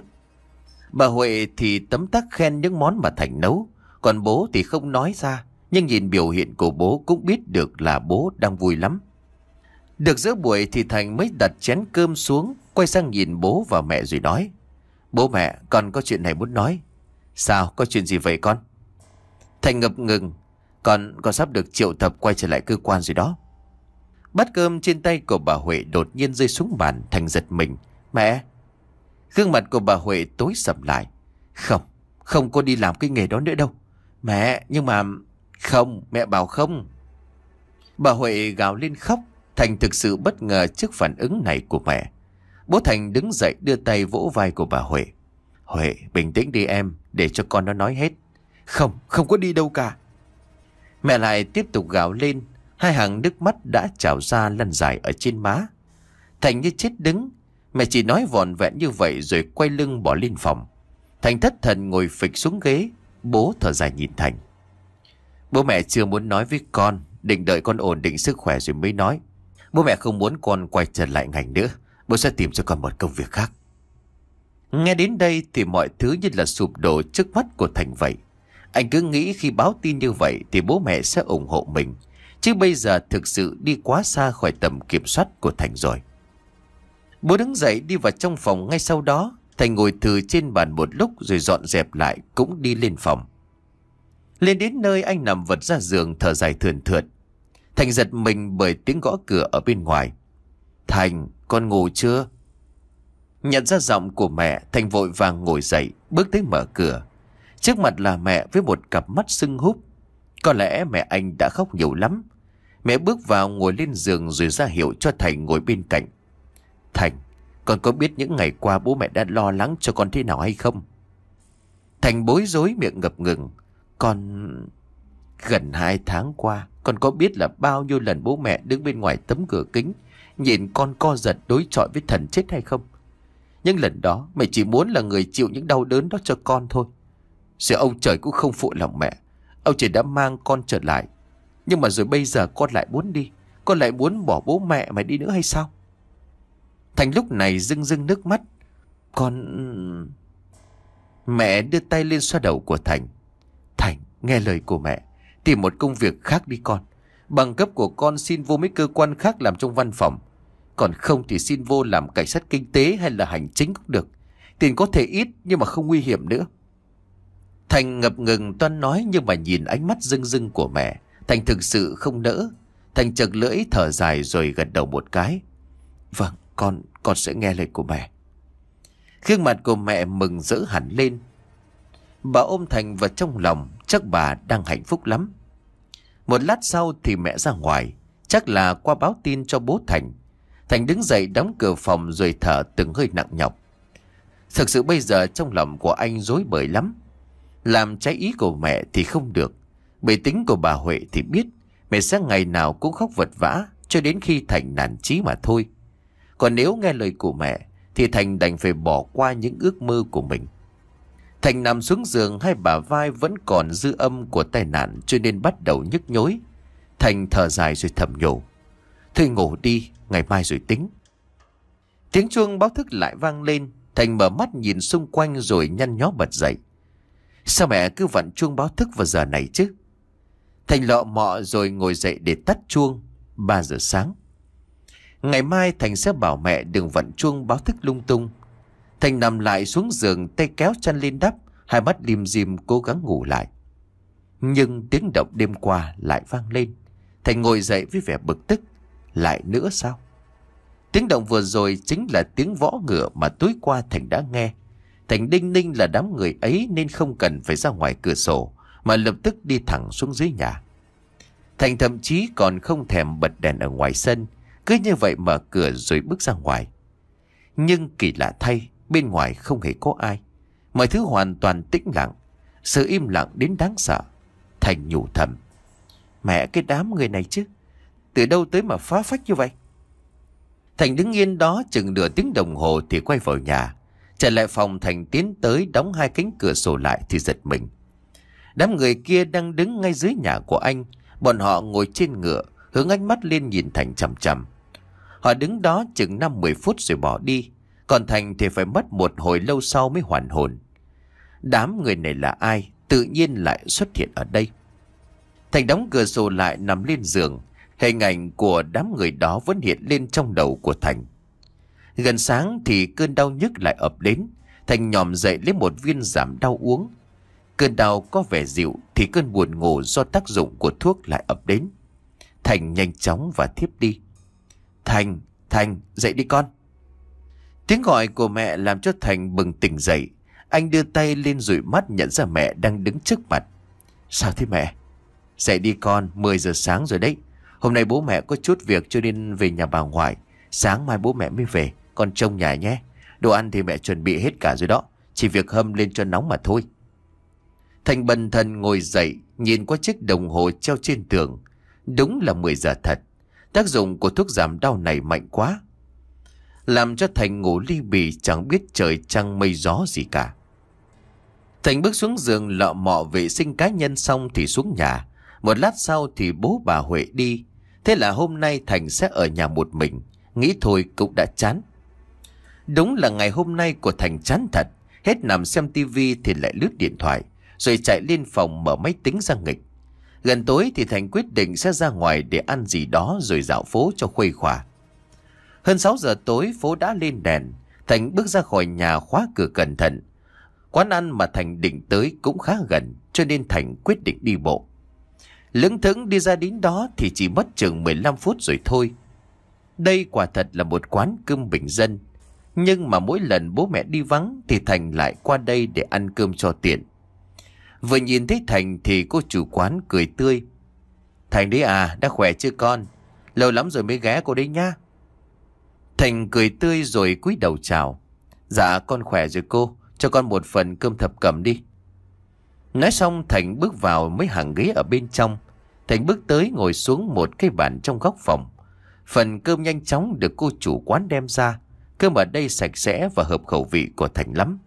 Bà Huệ thì tấm tắc khen những món mà Thành nấu, còn bố thì không nói ra, nhưng nhìn biểu hiện của bố cũng biết được là bố đang vui lắm. Được giữa buổi thì Thành mới đặt chén cơm xuống, quay sang nhìn bố và mẹ rồi nói. Bố mẹ, con có chuyện này muốn nói. Sao, có chuyện gì vậy con? Thành ngập ngừng Còn còn sắp được triệu tập quay trở lại cơ quan rồi đó Bát cơm trên tay của bà Huệ đột nhiên rơi xuống bàn Thành giật mình Mẹ Gương mặt của bà Huệ tối sầm lại Không Không cô đi làm cái nghề đó nữa đâu Mẹ nhưng mà Không mẹ bảo không Bà Huệ gào lên khóc Thành thực sự bất ngờ trước phản ứng này của mẹ Bố Thành đứng dậy đưa tay vỗ vai của bà Huệ Huệ bình tĩnh đi em Để cho con nó nói hết không, không có đi đâu cả. Mẹ lại tiếp tục gào lên, hai hàng nước mắt đã trào ra lăn dài ở trên má. Thành như chết đứng, mẹ chỉ nói vòn vẹn như vậy rồi quay lưng bỏ lên phòng. Thành thất thần ngồi phịch xuống ghế, bố thở dài nhìn Thành. Bố mẹ chưa muốn nói với con, định đợi con ổn định sức khỏe rồi mới nói. Bố mẹ không muốn con quay trở lại ngành nữa, bố sẽ tìm cho con một công việc khác. Nghe đến đây thì mọi thứ như là sụp đổ trước mắt của Thành vậy. Anh cứ nghĩ khi báo tin như vậy thì bố mẹ sẽ ủng hộ mình. Chứ bây giờ thực sự đi quá xa khỏi tầm kiểm soát của Thành rồi. Bố đứng dậy đi vào trong phòng ngay sau đó. Thành ngồi thử trên bàn một lúc rồi dọn dẹp lại cũng đi lên phòng. Lên đến nơi anh nằm vật ra giường thở dài thườn thượt. Thành giật mình bởi tiếng gõ cửa ở bên ngoài. Thành, con ngủ chưa? Nhận ra giọng của mẹ, Thành vội vàng ngồi dậy, bước tới mở cửa. Trước mặt là mẹ với một cặp mắt sưng húp. Có lẽ mẹ anh đã khóc nhiều lắm. Mẹ bước vào ngồi lên giường rồi ra hiệu cho Thành ngồi bên cạnh. Thành, con có biết những ngày qua bố mẹ đã lo lắng cho con thế nào hay không? Thành bối rối miệng ngập ngừng. Con... Gần hai tháng qua, con có biết là bao nhiêu lần bố mẹ đứng bên ngoài tấm cửa kính, nhìn con co giật đối chọi với thần chết hay không? Nhưng lần đó, mẹ chỉ muốn là người chịu những đau đớn đó cho con thôi. Rồi ông trời cũng không phụ lòng mẹ Ông trời đã mang con trở lại Nhưng mà rồi bây giờ con lại muốn đi Con lại muốn bỏ bố mẹ mày đi nữa hay sao Thành lúc này rưng rưng nước mắt Con... Mẹ đưa tay lên xoa đầu của Thành Thành nghe lời của mẹ Tìm một công việc khác đi con Bằng cấp của con xin vô mấy cơ quan khác làm trong văn phòng Còn không thì xin vô làm cảnh sát kinh tế hay là hành chính cũng được Tiền có thể ít nhưng mà không nguy hiểm nữa Thành ngập ngừng toan nói nhưng mà nhìn ánh mắt rưng rưng của mẹ, Thành thực sự không nỡ. Thành chật lưỡi thở dài rồi gật đầu một cái. Vâng, con, con sẽ nghe lời của mẹ. Khương mặt của mẹ mừng rỡ hẳn lên. Bà ôm Thành vào trong lòng, chắc bà đang hạnh phúc lắm. Một lát sau thì mẹ ra ngoài, chắc là qua báo tin cho bố Thành. Thành đứng dậy đóng cửa phòng rồi thở từng hơi nặng nhọc. Thực sự bây giờ trong lòng của anh rối bời lắm. Làm trái ý của mẹ thì không được Bởi tính của bà Huệ thì biết Mẹ sẽ ngày nào cũng khóc vật vã Cho đến khi Thành nản chí mà thôi Còn nếu nghe lời của mẹ Thì Thành đành phải bỏ qua những ước mơ của mình Thành nằm xuống giường Hai bà vai vẫn còn dư âm của tai nạn Cho nên bắt đầu nhức nhối Thành thở dài rồi thầm nhủ Thôi ngủ đi Ngày mai rồi tính Tiếng chuông báo thức lại vang lên Thành mở mắt nhìn xung quanh rồi nhăn nhó bật dậy Sao mẹ cứ vặn chuông báo thức vào giờ này chứ? Thành lọ mọ rồi ngồi dậy để tắt chuông. 3 giờ sáng. Ngày mai Thành sẽ bảo mẹ đừng vặn chuông báo thức lung tung. Thành nằm lại xuống giường tay kéo chăn lên đắp, hai mắt lim dim cố gắng ngủ lại. Nhưng tiếng động đêm qua lại vang lên. Thành ngồi dậy với vẻ bực tức. Lại nữa sao? Tiếng động vừa rồi chính là tiếng võ ngựa mà tối qua Thành đã nghe. Thành đinh ninh là đám người ấy nên không cần phải ra ngoài cửa sổ, mà lập tức đi thẳng xuống dưới nhà. Thành thậm chí còn không thèm bật đèn ở ngoài sân, cứ như vậy mở cửa rồi bước ra ngoài. Nhưng kỳ lạ thay, bên ngoài không hề có ai. Mọi thứ hoàn toàn tĩnh lặng, sự im lặng đến đáng sợ. Thành nhủ thầm. Mẹ cái đám người này chứ, từ đâu tới mà phá phách như vậy? Thành đứng yên đó chừng nửa tiếng đồng hồ thì quay vào nhà. Trở lại phòng Thành tiến tới đóng hai cánh cửa sổ lại thì giật mình. Đám người kia đang đứng ngay dưới nhà của anh. Bọn họ ngồi trên ngựa, hướng ánh mắt lên nhìn Thành chằm chằm. Họ đứng đó chừng 5-10 phút rồi bỏ đi. Còn Thành thì phải mất một hồi lâu sau mới hoàn hồn. Đám người này là ai? Tự nhiên lại xuất hiện ở đây. Thành đóng cửa sổ lại nằm lên giường. Hình ảnh của đám người đó vẫn hiện lên trong đầu của Thành. Gần sáng thì cơn đau nhức lại ập đến. Thành nhòm dậy lấy một viên giảm đau uống. Cơn đau có vẻ dịu thì cơn buồn ngủ do tác dụng của thuốc lại ập đến. Thành nhanh chóng và thiếp đi. Thành, Thành, dậy đi con. Tiếng gọi của mẹ làm cho Thành bừng tỉnh dậy. Anh đưa tay lên rủi mắt nhận ra mẹ đang đứng trước mặt. Sao thế mẹ? Dậy đi con, 10 giờ sáng rồi đấy. Hôm nay bố mẹ có chút việc cho nên về nhà bà ngoại. Sáng mai bố mẹ mới về. Con trông nhà nhé Đồ ăn thì mẹ chuẩn bị hết cả rồi đó Chỉ việc hâm lên cho nóng mà thôi Thành bần thần ngồi dậy Nhìn qua chiếc đồng hồ treo trên tường Đúng là 10 giờ thật Tác dụng của thuốc giảm đau này mạnh quá Làm cho Thành ngủ ly bì Chẳng biết trời trăng mây gió gì cả Thành bước xuống giường lọ mọ vệ sinh cá nhân xong thì xuống nhà Một lát sau thì bố bà Huệ đi Thế là hôm nay Thành sẽ ở nhà một mình Nghĩ thôi cũng đã chán Đúng là ngày hôm nay của Thành chán thật Hết nằm xem tivi thì lại lướt điện thoại Rồi chạy lên phòng mở máy tính ra nghịch Gần tối thì Thành quyết định sẽ ra ngoài để ăn gì đó rồi dạo phố cho khuây khỏa Hơn 6 giờ tối phố đã lên đèn Thành bước ra khỏi nhà khóa cửa cẩn thận Quán ăn mà Thành định tới cũng khá gần Cho nên Thành quyết định đi bộ Lững thững đi ra đến đó thì chỉ mất chừng 15 phút rồi thôi Đây quả thật là một quán cơm bình dân nhưng mà mỗi lần bố mẹ đi vắng thì Thành lại qua đây để ăn cơm cho tiện. Vừa nhìn thấy Thành thì cô chủ quán cười tươi. Thành đấy à, đã khỏe chưa con? Lâu lắm rồi mới ghé cô đấy nhá. Thành cười tươi rồi cúi đầu chào. Dạ con khỏe rồi cô, cho con một phần cơm thập cẩm đi. Nói xong Thành bước vào mấy hàng ghế ở bên trong. Thành bước tới ngồi xuống một cái bàn trong góc phòng. Phần cơm nhanh chóng được cô chủ quán đem ra. Cơm ở đây sạch sẽ và hợp khẩu vị của Thành lắm.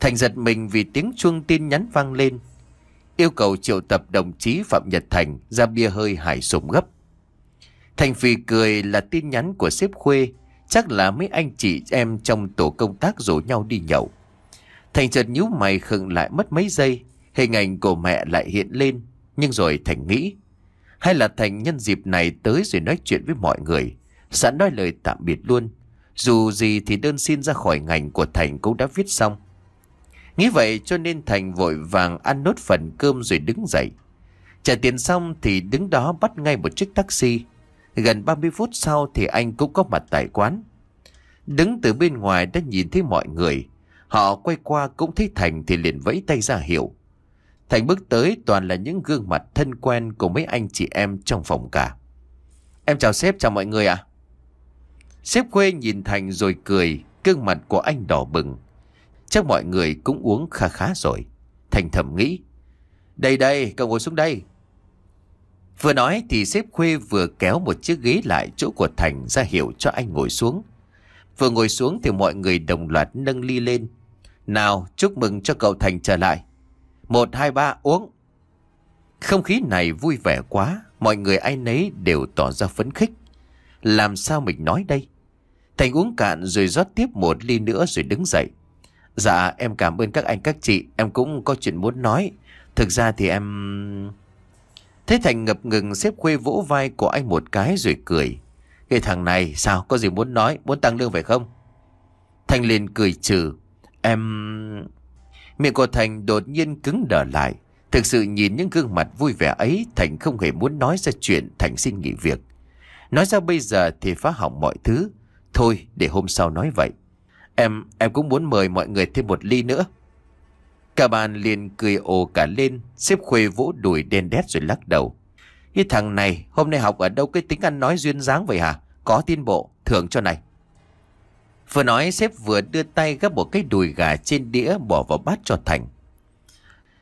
Thành giật mình vì tiếng chuông tin nhắn vang lên. Yêu cầu triệu tập đồng chí Phạm Nhật Thành ra bia hơi hải sùng gấp. Thành phì cười là tin nhắn của sếp khuê, chắc là mấy anh chị em trong tổ công tác rủ nhau đi nhậu. Thành chợt nhíu mày khựng lại mất mấy giây, hình ảnh của mẹ lại hiện lên, nhưng rồi Thành nghĩ. Hay là Thành nhân dịp này tới rồi nói chuyện với mọi người, sẵn nói lời tạm biệt luôn. Dù gì thì đơn xin ra khỏi ngành của Thành cũng đã viết xong. Nghĩ vậy cho nên Thành vội vàng ăn nốt phần cơm rồi đứng dậy. Trả tiền xong thì đứng đó bắt ngay một chiếc taxi. Gần 30 phút sau thì anh cũng có mặt tại quán. Đứng từ bên ngoài đã nhìn thấy mọi người. Họ quay qua cũng thấy Thành thì liền vẫy tay ra hiệu. Thành bước tới toàn là những gương mặt thân quen của mấy anh chị em trong phòng cả. Em chào sếp, chào mọi người ạ. À. Sếp Khuê nhìn Thành rồi cười, gương mặt của anh đỏ bừng. Chắc mọi người cũng uống khá khá rồi. Thành thầm nghĩ. Đây đây, cậu ngồi xuống đây. Vừa nói thì sếp Khuê vừa kéo một chiếc ghế lại chỗ của Thành ra hiệu cho anh ngồi xuống. Vừa ngồi xuống thì mọi người đồng loạt nâng ly lên. Nào, chúc mừng cho cậu Thành trở lại. Một, hai, ba, uống. Không khí này vui vẻ quá, mọi người ai nấy đều tỏ ra phấn khích. Làm sao mình nói đây? Thành uống cạn rồi rót tiếp một ly nữa rồi đứng dậy. Dạ em cảm ơn các anh các chị, em cũng có chuyện muốn nói. Thực ra thì em... Thế Thành ngập ngừng xếp khuê vỗ vai của anh một cái rồi cười. Cái thằng này sao có gì muốn nói, muốn tăng lương phải không? Thành liền cười trừ. Em... Miệng của Thành đột nhiên cứng đờ lại. Thực sự nhìn những gương mặt vui vẻ ấy Thành không hề muốn nói ra chuyện Thành xin nghỉ việc Nói ra bây giờ thì phá hỏng mọi thứ Thôi để hôm sau nói vậy Em, em cũng muốn mời mọi người thêm một ly nữa Cả bàn liền cười ồ cả lên Xếp khuê vỗ đùi đen đét rồi lắc đầu Cái thằng này hôm nay học ở đâu cái tính ăn nói duyên dáng vậy hả Có tiến bộ, thưởng cho này Vừa nói sếp vừa đưa tay gấp một cái đùi gà trên đĩa bỏ vào bát cho Thành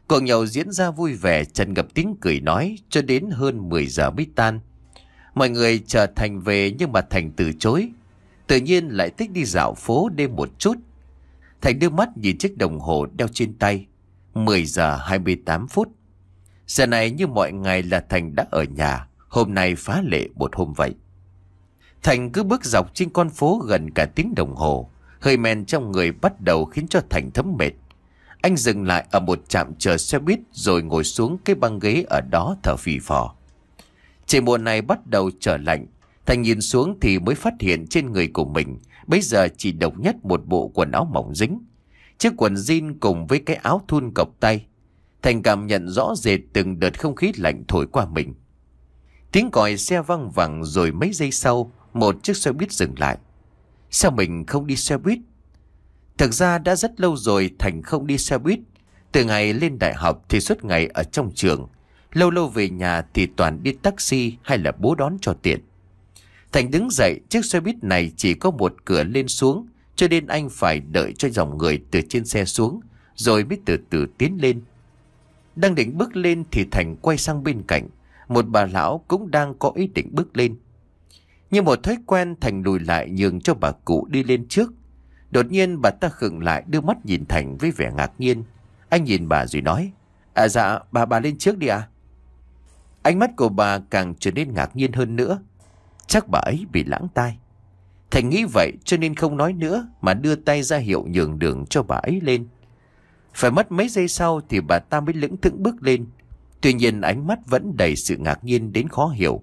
Cuộc nhậu diễn ra vui vẻ Trần ngập tiếng cười nói cho đến hơn 10 giờ mới tan Mọi người chờ Thành về nhưng mà Thành từ chối Tự nhiên lại thích đi dạo phố đêm một chút Thành đưa mắt nhìn chiếc đồng hồ đeo trên tay 10 giờ 28 phút Giờ này như mọi ngày là Thành đã ở nhà Hôm nay phá lệ một hôm vậy Thành cứ bước dọc trên con phố gần cả tiếng đồng hồ Hơi men trong người bắt đầu khiến cho Thành thấm mệt Anh dừng lại ở một trạm chờ xe buýt Rồi ngồi xuống cái băng ghế ở đó thở phì phò Trời mùa này bắt đầu trở lạnh Thành nhìn xuống thì mới phát hiện trên người của mình Bây giờ chỉ độc nhất một bộ quần áo mỏng dính Chiếc quần jean cùng với cái áo thun cộc tay Thành cảm nhận rõ rệt từng đợt không khí lạnh thổi qua mình Tiếng còi xe văng vẳng rồi mấy giây sau Một chiếc xe buýt dừng lại Sao mình không đi xe buýt? Thực ra đã rất lâu rồi Thành không đi xe buýt Từ ngày lên đại học thì suốt ngày ở trong trường Lâu lâu về nhà thì toàn đi taxi hay là bố đón cho tiện Thành đứng dậy, chiếc xe buýt này chỉ có một cửa lên xuống, cho nên anh phải đợi cho dòng người từ trên xe xuống, rồi mới từ từ tiến lên. Đang định bước lên thì Thành quay sang bên cạnh, một bà lão cũng đang có ý định bước lên. Như một thói quen Thành lùi lại nhường cho bà cụ đi lên trước. Đột nhiên bà ta khựng lại đưa mắt nhìn Thành với vẻ ngạc nhiên. Anh nhìn bà rồi nói, À dạ, bà bà lên trước đi à. Ánh mắt của bà càng trở nên ngạc nhiên hơn nữa. Chắc bà ấy bị lãng tai Thành nghĩ vậy cho nên không nói nữa Mà đưa tay ra hiệu nhường đường cho bà ấy lên Phải mất mấy giây sau Thì bà ta mới lững thững bước lên Tuy nhiên ánh mắt vẫn đầy sự ngạc nhiên đến khó hiểu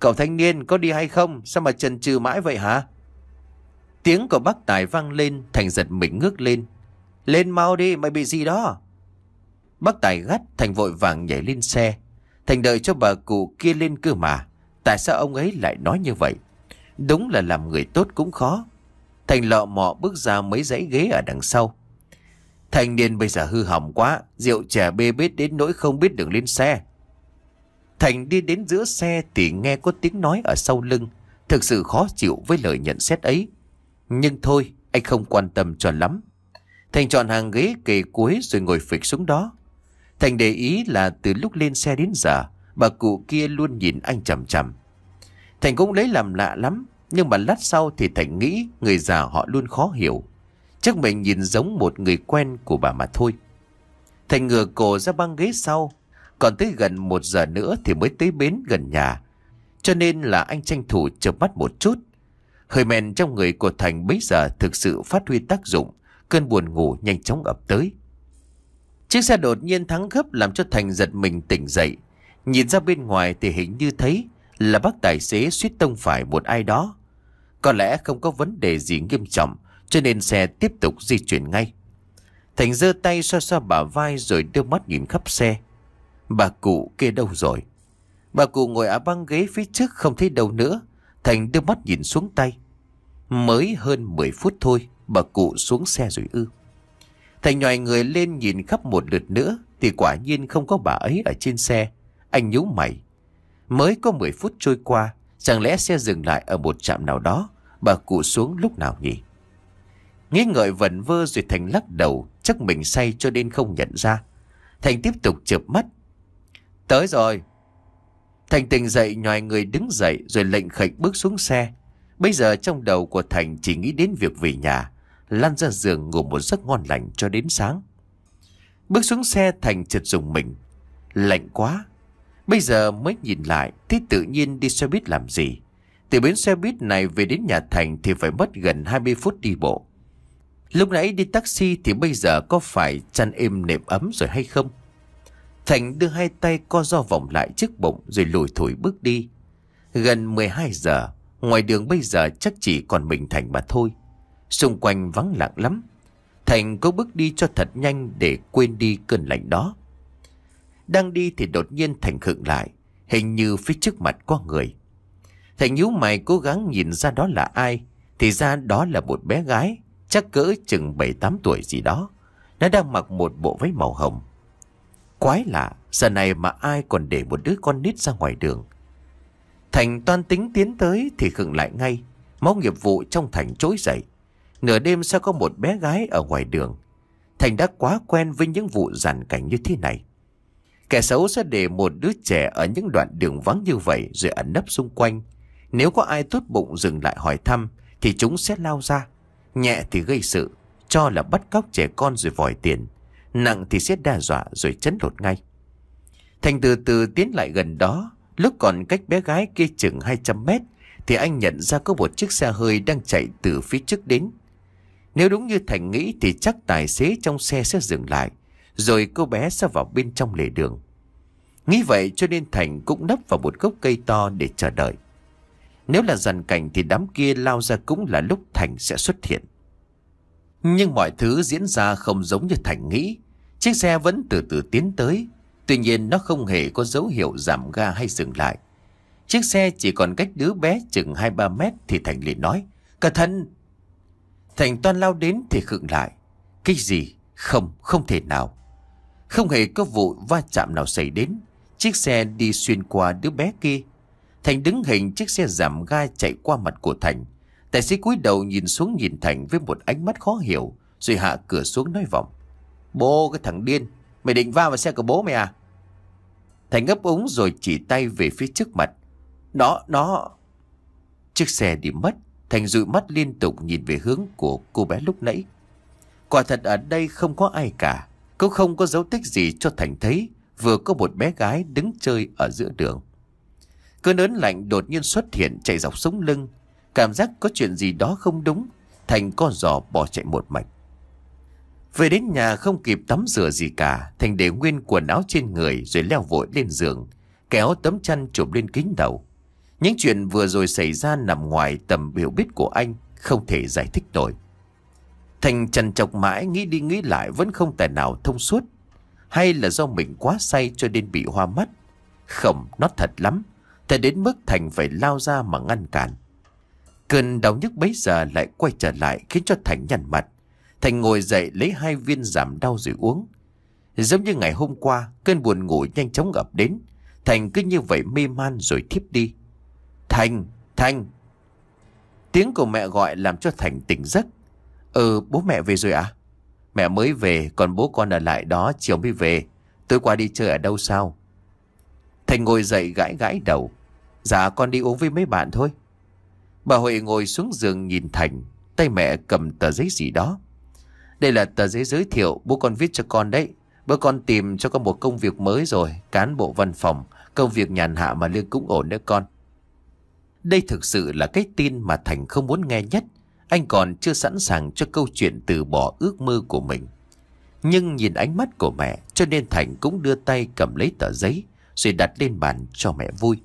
Cậu thanh niên có đi hay không Sao mà chần chừ mãi vậy hả Tiếng của bác Tài vang lên Thành giật mình ngước lên Lên mau đi mày bị gì đó Bác Tài gắt Thành vội vàng nhảy lên xe Thành đợi cho bà cụ kia lên cơ mà Tại sao ông ấy lại nói như vậy? Đúng là làm người tốt cũng khó. Thành lọ mọ bước ra mấy dãy ghế ở đằng sau. Thành niên bây giờ hư hỏng quá, rượu chè bê bết đến nỗi không biết đường lên xe. Thành đi đến giữa xe thì nghe có tiếng nói ở sau lưng, thực sự khó chịu với lời nhận xét ấy. Nhưng thôi, anh không quan tâm cho lắm. Thành chọn hàng ghế kề cuối rồi ngồi phịch xuống đó. Thành để ý là từ lúc lên xe đến giờ, bà cụ kia luôn nhìn anh chằm chằm. Thành cũng lấy làm lạ lắm, nhưng mà lát sau thì Thành nghĩ người già họ luôn khó hiểu. Chắc mình nhìn giống một người quen của bà mà thôi. Thành ngừa cổ ra băng ghế sau, còn tới gần một giờ nữa thì mới tới bến gần nhà. Cho nên là anh tranh thủ chợp mắt một chút. Hơi men trong người của Thành bấy giờ thực sự phát huy tác dụng, cơn buồn ngủ nhanh chóng ập tới. Chiếc xe đột nhiên thắng gấp làm cho Thành giật mình tỉnh dậy. Nhìn ra bên ngoài thì hình như thấy là bác tài xế suýt tông phải một ai đó. Có lẽ không có vấn đề gì nghiêm trọng cho nên xe tiếp tục di chuyển ngay. Thành giơ tay xoa xoa bả vai rồi đưa mắt nhìn khắp xe. Bà cụ kia đâu rồi? Bà cụ ngồi ở băng ghế phía trước không thấy đâu nữa. Thành đưa mắt nhìn xuống tay. Mới hơn 10 phút thôi, bà cụ xuống xe rồi ư. Thành nhòi người lên nhìn khắp một lượt nữa thì quả nhiên không có bà ấy ở trên xe. Anh nhíu mày. Mới có 10 phút trôi qua, chẳng lẽ xe dừng lại ở một trạm nào đó, bà cụ xuống lúc nào nhỉ? Nghĩ ngợi vẩn vơ rồi Thành lắc đầu, chắc mình say cho nên không nhận ra. Thành tiếp tục chợp mắt. Tới rồi. Thành tỉnh dậy nhòi người đứng dậy rồi lệnh khệnh bước xuống xe. Bây giờ trong đầu của Thành chỉ nghĩ đến việc về nhà, lăn ra giường ngủ một giấc ngon lành cho đến sáng. Bước xuống xe Thành chợt dùng mình. Lạnh quá, Bây giờ mới nhìn lại Thì tự nhiên đi xe buýt làm gì Từ bến xe buýt này về đến nhà Thành Thì phải mất gần 20 phút đi bộ Lúc nãy đi taxi Thì bây giờ có phải chăn êm nệm ấm rồi hay không Thành đưa hai tay co do vòng lại trước bụng Rồi lùi thủi bước đi Gần 12 giờ Ngoài đường bây giờ chắc chỉ còn mình Thành mà thôi Xung quanh vắng lặng lắm Thành cố bước đi cho thật nhanh để quên đi cơn lạnh đó đang đi thì đột nhiên Thành khựng lại Hình như phía trước mặt có người Thành nhíu mày cố gắng nhìn ra đó là ai Thì ra đó là một bé gái Chắc cỡ chừng 7-8 tuổi gì đó Nó đang mặc một bộ váy màu hồng Quái lạ Giờ này mà ai còn để một đứa con nít ra ngoài đường Thành toan tính tiến tới Thì khựng lại ngay Máu nghiệp vụ trong Thành trỗi dậy Nửa đêm sao có một bé gái ở ngoài đường Thành đã quá quen với những vụ giàn cảnh như thế này Kẻ xấu sẽ để một đứa trẻ ở những đoạn đường vắng như vậy rồi ẩn nấp xung quanh. Nếu có ai tốt bụng dừng lại hỏi thăm thì chúng sẽ lao ra. Nhẹ thì gây sự, cho là bắt cóc trẻ con rồi vòi tiền. Nặng thì sẽ đe dọa rồi chấn lột ngay. Thành từ từ tiến lại gần đó, lúc còn cách bé gái kia chừng 200 mét thì anh nhận ra có một chiếc xe hơi đang chạy từ phía trước đến. Nếu đúng như Thành nghĩ thì chắc tài xế trong xe sẽ dừng lại rồi cô bé sẽ vào bên trong lề đường. Nghĩ vậy cho nên Thành cũng nấp vào một gốc cây to để chờ đợi. Nếu là dàn cảnh thì đám kia lao ra cũng là lúc Thành sẽ xuất hiện. Nhưng mọi thứ diễn ra không giống như Thành nghĩ. Chiếc xe vẫn từ từ tiến tới. Tuy nhiên nó không hề có dấu hiệu giảm ga hay dừng lại. Chiếc xe chỉ còn cách đứa bé chừng 2-3 mét thì Thành liền nói. Cẩn thận! Thành toan lao đến thì khựng lại. Cái gì? Không, không thể nào. Không hề có vụ va chạm nào xảy đến Chiếc xe đi xuyên qua đứa bé kia Thành đứng hình chiếc xe giảm ga chạy qua mặt của Thành Tài xế cúi đầu nhìn xuống nhìn Thành với một ánh mắt khó hiểu Rồi hạ cửa xuống nói vọng Bố cái thằng điên Mày định va vào xe của bố mày à Thành ấp úng rồi chỉ tay về phía trước mặt Nó, nó Chiếc xe đi mất Thành dụi mắt liên tục nhìn về hướng của cô bé lúc nãy Quả thật ở đây không có ai cả cũng không có dấu tích gì cho Thành thấy Vừa có một bé gái đứng chơi ở giữa đường Cơn ớn lạnh đột nhiên xuất hiện chạy dọc sống lưng Cảm giác có chuyện gì đó không đúng Thành con giò bỏ chạy một mạch Về đến nhà không kịp tắm rửa gì cả Thành để nguyên quần áo trên người Rồi leo vội lên giường Kéo tấm chăn chụp lên kính đầu Những chuyện vừa rồi xảy ra nằm ngoài tầm hiểu biết của anh Không thể giải thích nổi Thành trần chọc mãi nghĩ đi nghĩ lại vẫn không tài nào thông suốt. Hay là do mình quá say cho nên bị hoa mắt. Không, nó thật lắm. Thật đến mức Thành phải lao ra mà ngăn cản. Cơn đau nhức bấy giờ lại quay trở lại khiến cho Thành nhằn mặt. Thành ngồi dậy lấy hai viên giảm đau rồi uống. Giống như ngày hôm qua, cơn buồn ngủ nhanh chóng ập đến. Thành cứ như vậy mê man rồi thiếp đi. Thành, Thành! Tiếng của mẹ gọi làm cho Thành tỉnh giấc. Ừ bố mẹ về rồi ạ à? Mẹ mới về còn bố con ở lại đó chiều mới về Tôi qua đi chơi ở đâu sao Thành ngồi dậy gãi gãi đầu Dạ con đi uống với mấy bạn thôi Bà Huệ ngồi xuống giường nhìn Thành Tay mẹ cầm tờ giấy gì đó Đây là tờ giấy giới thiệu Bố con viết cho con đấy bữa con tìm cho con một công việc mới rồi Cán bộ văn phòng Công việc nhàn hạ mà lương cũng ổn đấy con Đây thực sự là cái tin mà Thành không muốn nghe nhất anh còn chưa sẵn sàng cho câu chuyện từ bỏ ước mơ của mình. Nhưng nhìn ánh mắt của mẹ cho nên Thành cũng đưa tay cầm lấy tờ giấy rồi đặt lên bàn cho mẹ vui.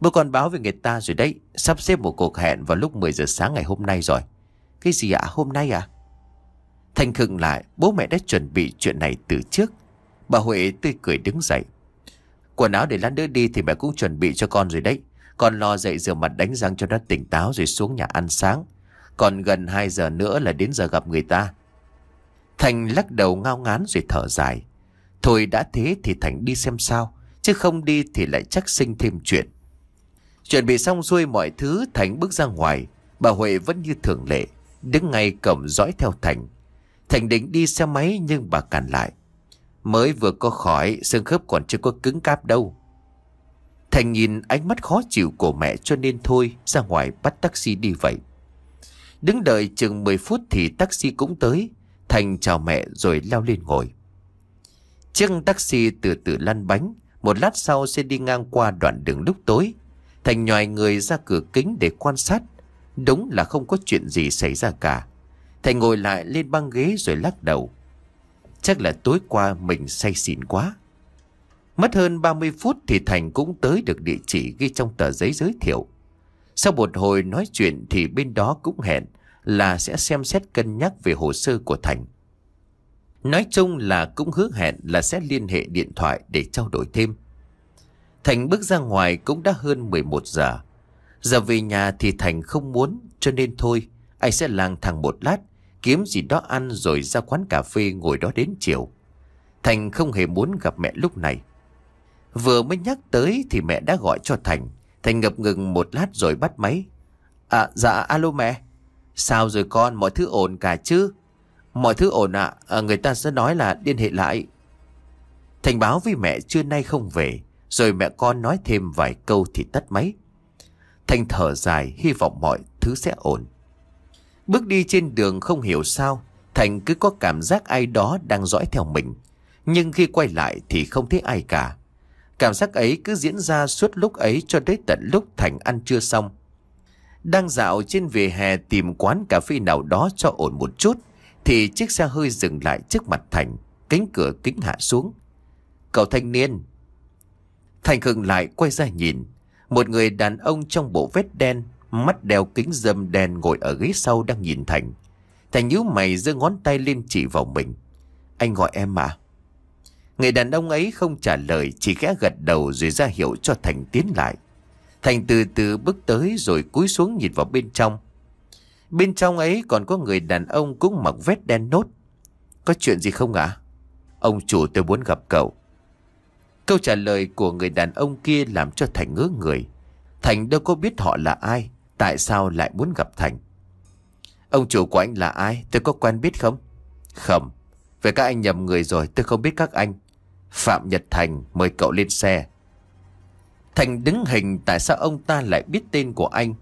Bố còn báo về người ta rồi đấy, sắp xếp một cuộc hẹn vào lúc 10 giờ sáng ngày hôm nay rồi. Cái gì ạ, à, hôm nay à? Thành khựng lại, bố mẹ đã chuẩn bị chuyện này từ trước. Bà Huệ tươi cười đứng dậy. Quần áo để lát nữa đi thì mẹ cũng chuẩn bị cho con rồi đấy. Con lo dậy rửa mặt đánh răng cho nó tỉnh táo rồi xuống nhà ăn sáng. Còn gần 2 giờ nữa là đến giờ gặp người ta Thành lắc đầu ngao ngán rồi thở dài Thôi đã thế thì Thành đi xem sao Chứ không đi thì lại chắc sinh thêm chuyện Chuẩn bị xong xuôi mọi thứ Thành bước ra ngoài Bà Huệ vẫn như thường lệ Đứng ngay cổng dõi theo Thành Thành định đi xe máy nhưng bà cản lại Mới vừa có khỏi xương khớp còn chưa có cứng cáp đâu Thành nhìn ánh mắt khó chịu của mẹ cho nên thôi ra ngoài bắt taxi đi vậy Đứng đợi chừng 10 phút thì taxi cũng tới. Thành chào mẹ rồi leo lên ngồi. Chiếc taxi từ từ lăn bánh. Một lát sau sẽ đi ngang qua đoạn đường lúc tối. Thành nhòi người ra cửa kính để quan sát. Đúng là không có chuyện gì xảy ra cả. Thành ngồi lại lên băng ghế rồi lắc đầu. Chắc là tối qua mình say xỉn quá. Mất hơn 30 phút thì Thành cũng tới được địa chỉ ghi trong tờ giấy giới thiệu. Sau một hồi nói chuyện thì bên đó cũng hẹn là sẽ xem xét cân nhắc về hồ sơ của Thành. Nói chung là cũng hứa hẹn là sẽ liên hệ điện thoại để trao đổi thêm. Thành bước ra ngoài cũng đã hơn 11 giờ. Giờ về nhà thì Thành không muốn cho nên thôi anh sẽ lang thang một lát kiếm gì đó ăn rồi ra quán cà phê ngồi đó đến chiều. Thành không hề muốn gặp mẹ lúc này. Vừa mới nhắc tới thì mẹ đã gọi cho Thành. Thành ngập ngừng một lát rồi bắt máy. À, dạ, alo mẹ. Sao rồi con, mọi thứ ổn cả chứ? Mọi thứ ổn ạ, à? người ta sẽ nói là liên hệ lại. Thành báo với mẹ trưa nay không về, rồi mẹ con nói thêm vài câu thì tắt máy. Thành thở dài, hy vọng mọi thứ sẽ ổn. Bước đi trên đường không hiểu sao, Thành cứ có cảm giác ai đó đang dõi theo mình. Nhưng khi quay lại thì không thấy ai cả. Cảm giác ấy cứ diễn ra suốt lúc ấy cho đến tận lúc Thành ăn chưa xong. Đang dạo trên vỉa hè tìm quán cà phê nào đó cho ổn một chút, thì chiếc xe hơi dừng lại trước mặt Thành, cánh cửa kính hạ xuống. Cậu thanh niên. Thành khừng lại quay ra nhìn. Một người đàn ông trong bộ vest đen, mắt đeo kính dâm đen ngồi ở ghế sau đang nhìn Thành. Thành nhíu mày giơ ngón tay lên chỉ vào mình. Anh gọi em mà. Người đàn ông ấy không trả lời Chỉ khẽ gật đầu rồi ra hiệu cho Thành tiến lại Thành từ từ bước tới rồi cúi xuống nhìn vào bên trong Bên trong ấy còn có người đàn ông cũng mặc vest đen nốt Có chuyện gì không ạ? Ông chủ tôi muốn gặp cậu Câu trả lời của người đàn ông kia làm cho Thành ngứa người Thành đâu có biết họ là ai Tại sao lại muốn gặp Thành Ông chủ của anh là ai Tôi có quen biết không Không về các anh nhầm người rồi tôi không biết các anh Phạm Nhật Thành mời cậu lên xe. Thành đứng hình tại sao ông ta lại biết tên của anh.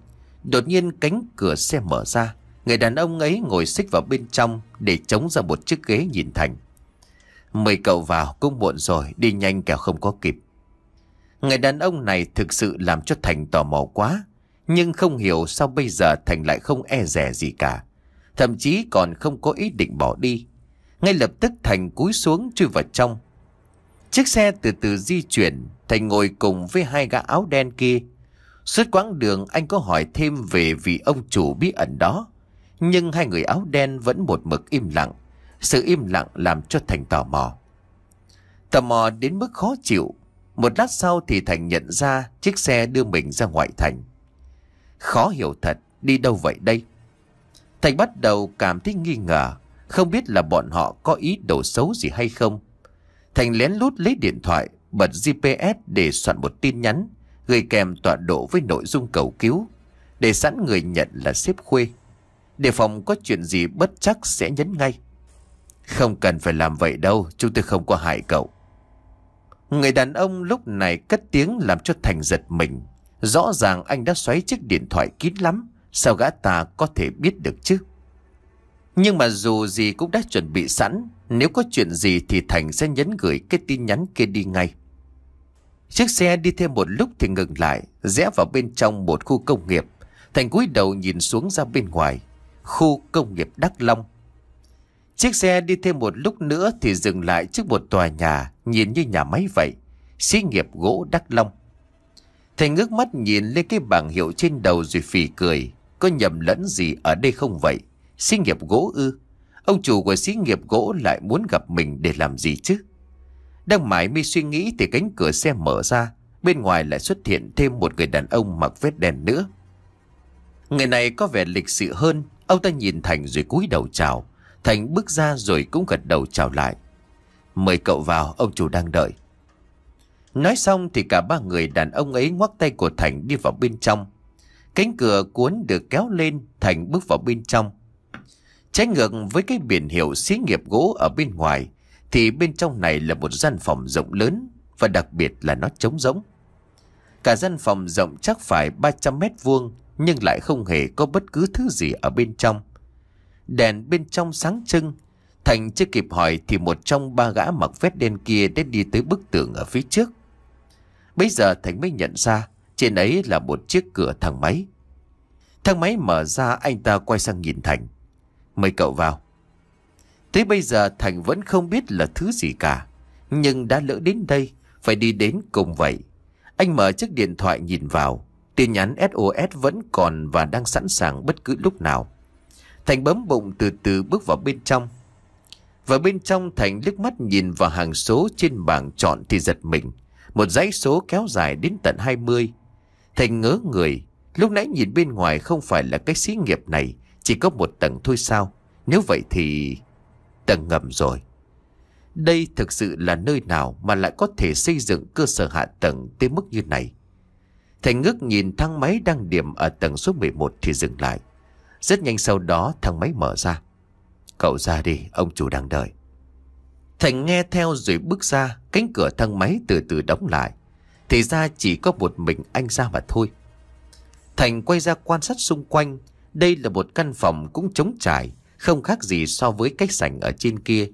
Đột nhiên cánh cửa xe mở ra. Người đàn ông ấy ngồi xích vào bên trong để chống ra một chiếc ghế nhìn Thành. Mời cậu vào cũng muộn rồi, đi nhanh kẻo không có kịp. Người đàn ông này thực sự làm cho Thành tò mò quá. Nhưng không hiểu sao bây giờ Thành lại không e rẻ gì cả. Thậm chí còn không có ý định bỏ đi. Ngay lập tức Thành cúi xuống chui vào trong. Chiếc xe từ từ di chuyển, Thành ngồi cùng với hai gã áo đen kia. Suốt quãng đường anh có hỏi thêm về vị ông chủ bí ẩn đó. Nhưng hai người áo đen vẫn một mực im lặng. Sự im lặng làm cho Thành tò mò. Tò mò đến mức khó chịu. Một lát sau thì Thành nhận ra chiếc xe đưa mình ra ngoại thành. Khó hiểu thật, đi đâu vậy đây? Thành bắt đầu cảm thấy nghi ngờ, không biết là bọn họ có ý đồ xấu gì hay không. Thành lén lút lấy điện thoại, bật GPS để soạn một tin nhắn, gửi kèm tọa độ với nội dung cầu cứu, để sẵn người nhận là xếp khuê. đề phòng có chuyện gì bất chắc sẽ nhấn ngay. Không cần phải làm vậy đâu, chúng tôi không có hại cậu. Người đàn ông lúc này cất tiếng làm cho Thành giật mình. Rõ ràng anh đã xoáy chiếc điện thoại kín lắm, sao gã ta có thể biết được chứ? Nhưng mà dù gì cũng đã chuẩn bị sẵn, nếu có chuyện gì thì Thành sẽ nhấn gửi cái tin nhắn kia đi ngay. Chiếc xe đi thêm một lúc thì ngừng lại, rẽ vào bên trong một khu công nghiệp. Thành cúi đầu nhìn xuống ra bên ngoài, khu công nghiệp Đắk Long. Chiếc xe đi thêm một lúc nữa thì dừng lại trước một tòa nhà, nhìn như nhà máy vậy, xí nghiệp gỗ Đắk Long. Thành ngước mắt nhìn lên cái bảng hiệu trên đầu rồi phì cười, có nhầm lẫn gì ở đây không vậy? Xí nghiệp gỗ ư Ông chủ của xí nghiệp gỗ lại muốn gặp mình để làm gì chứ Đang mãi mi suy nghĩ thì cánh cửa xe mở ra Bên ngoài lại xuất hiện thêm một người đàn ông mặc vết đen nữa Người này có vẻ lịch sự hơn Ông ta nhìn Thành rồi cúi đầu chào Thành bước ra rồi cũng gật đầu chào lại Mời cậu vào ông chủ đang đợi Nói xong thì cả ba người đàn ông ấy ngoắc tay của Thành đi vào bên trong Cánh cửa cuốn được kéo lên Thành bước vào bên trong Trái ngược với cái biển hiệu xí nghiệp gỗ ở bên ngoài, thì bên trong này là một gian phòng rộng lớn và đặc biệt là nó trống rỗng. Cả gian phòng rộng chắc phải 300 mét vuông nhưng lại không hề có bất cứ thứ gì ở bên trong. Đèn bên trong sáng trưng, Thành chưa kịp hỏi thì một trong ba gã mặc vest đen kia đã đi tới bức tường ở phía trước. Bây giờ Thành mới nhận ra trên ấy là một chiếc cửa thang máy. Thang máy mở ra anh ta quay sang nhìn Thành mời cậu vào. Tới bây giờ Thành vẫn không biết là thứ gì cả. Nhưng đã lỡ đến đây, phải đi đến cùng vậy. Anh mở chiếc điện thoại nhìn vào. Tin nhắn SOS vẫn còn và đang sẵn sàng bất cứ lúc nào. Thành bấm bụng từ từ bước vào bên trong. Và bên trong Thành liếc mắt nhìn vào hàng số trên bảng chọn thì giật mình. Một dãy số kéo dài đến tận 20. Thành ngớ người. Lúc nãy nhìn bên ngoài không phải là cái xí nghiệp này chỉ có một tầng thôi sao Nếu vậy thì Tầng ngầm rồi Đây thực sự là nơi nào mà lại có thể xây dựng cơ sở hạ tầng tới mức như này Thành ngước nhìn thang máy đang điểm ở tầng số 11 thì dừng lại Rất nhanh sau đó thang máy mở ra Cậu ra đi, ông chủ đang đợi Thành nghe theo rồi bước ra Cánh cửa thang máy từ từ đóng lại Thì ra chỉ có một mình anh ra mà thôi Thành quay ra quan sát xung quanh đây là một căn phòng cũng trống trải, không khác gì so với cách sảnh ở trên kia.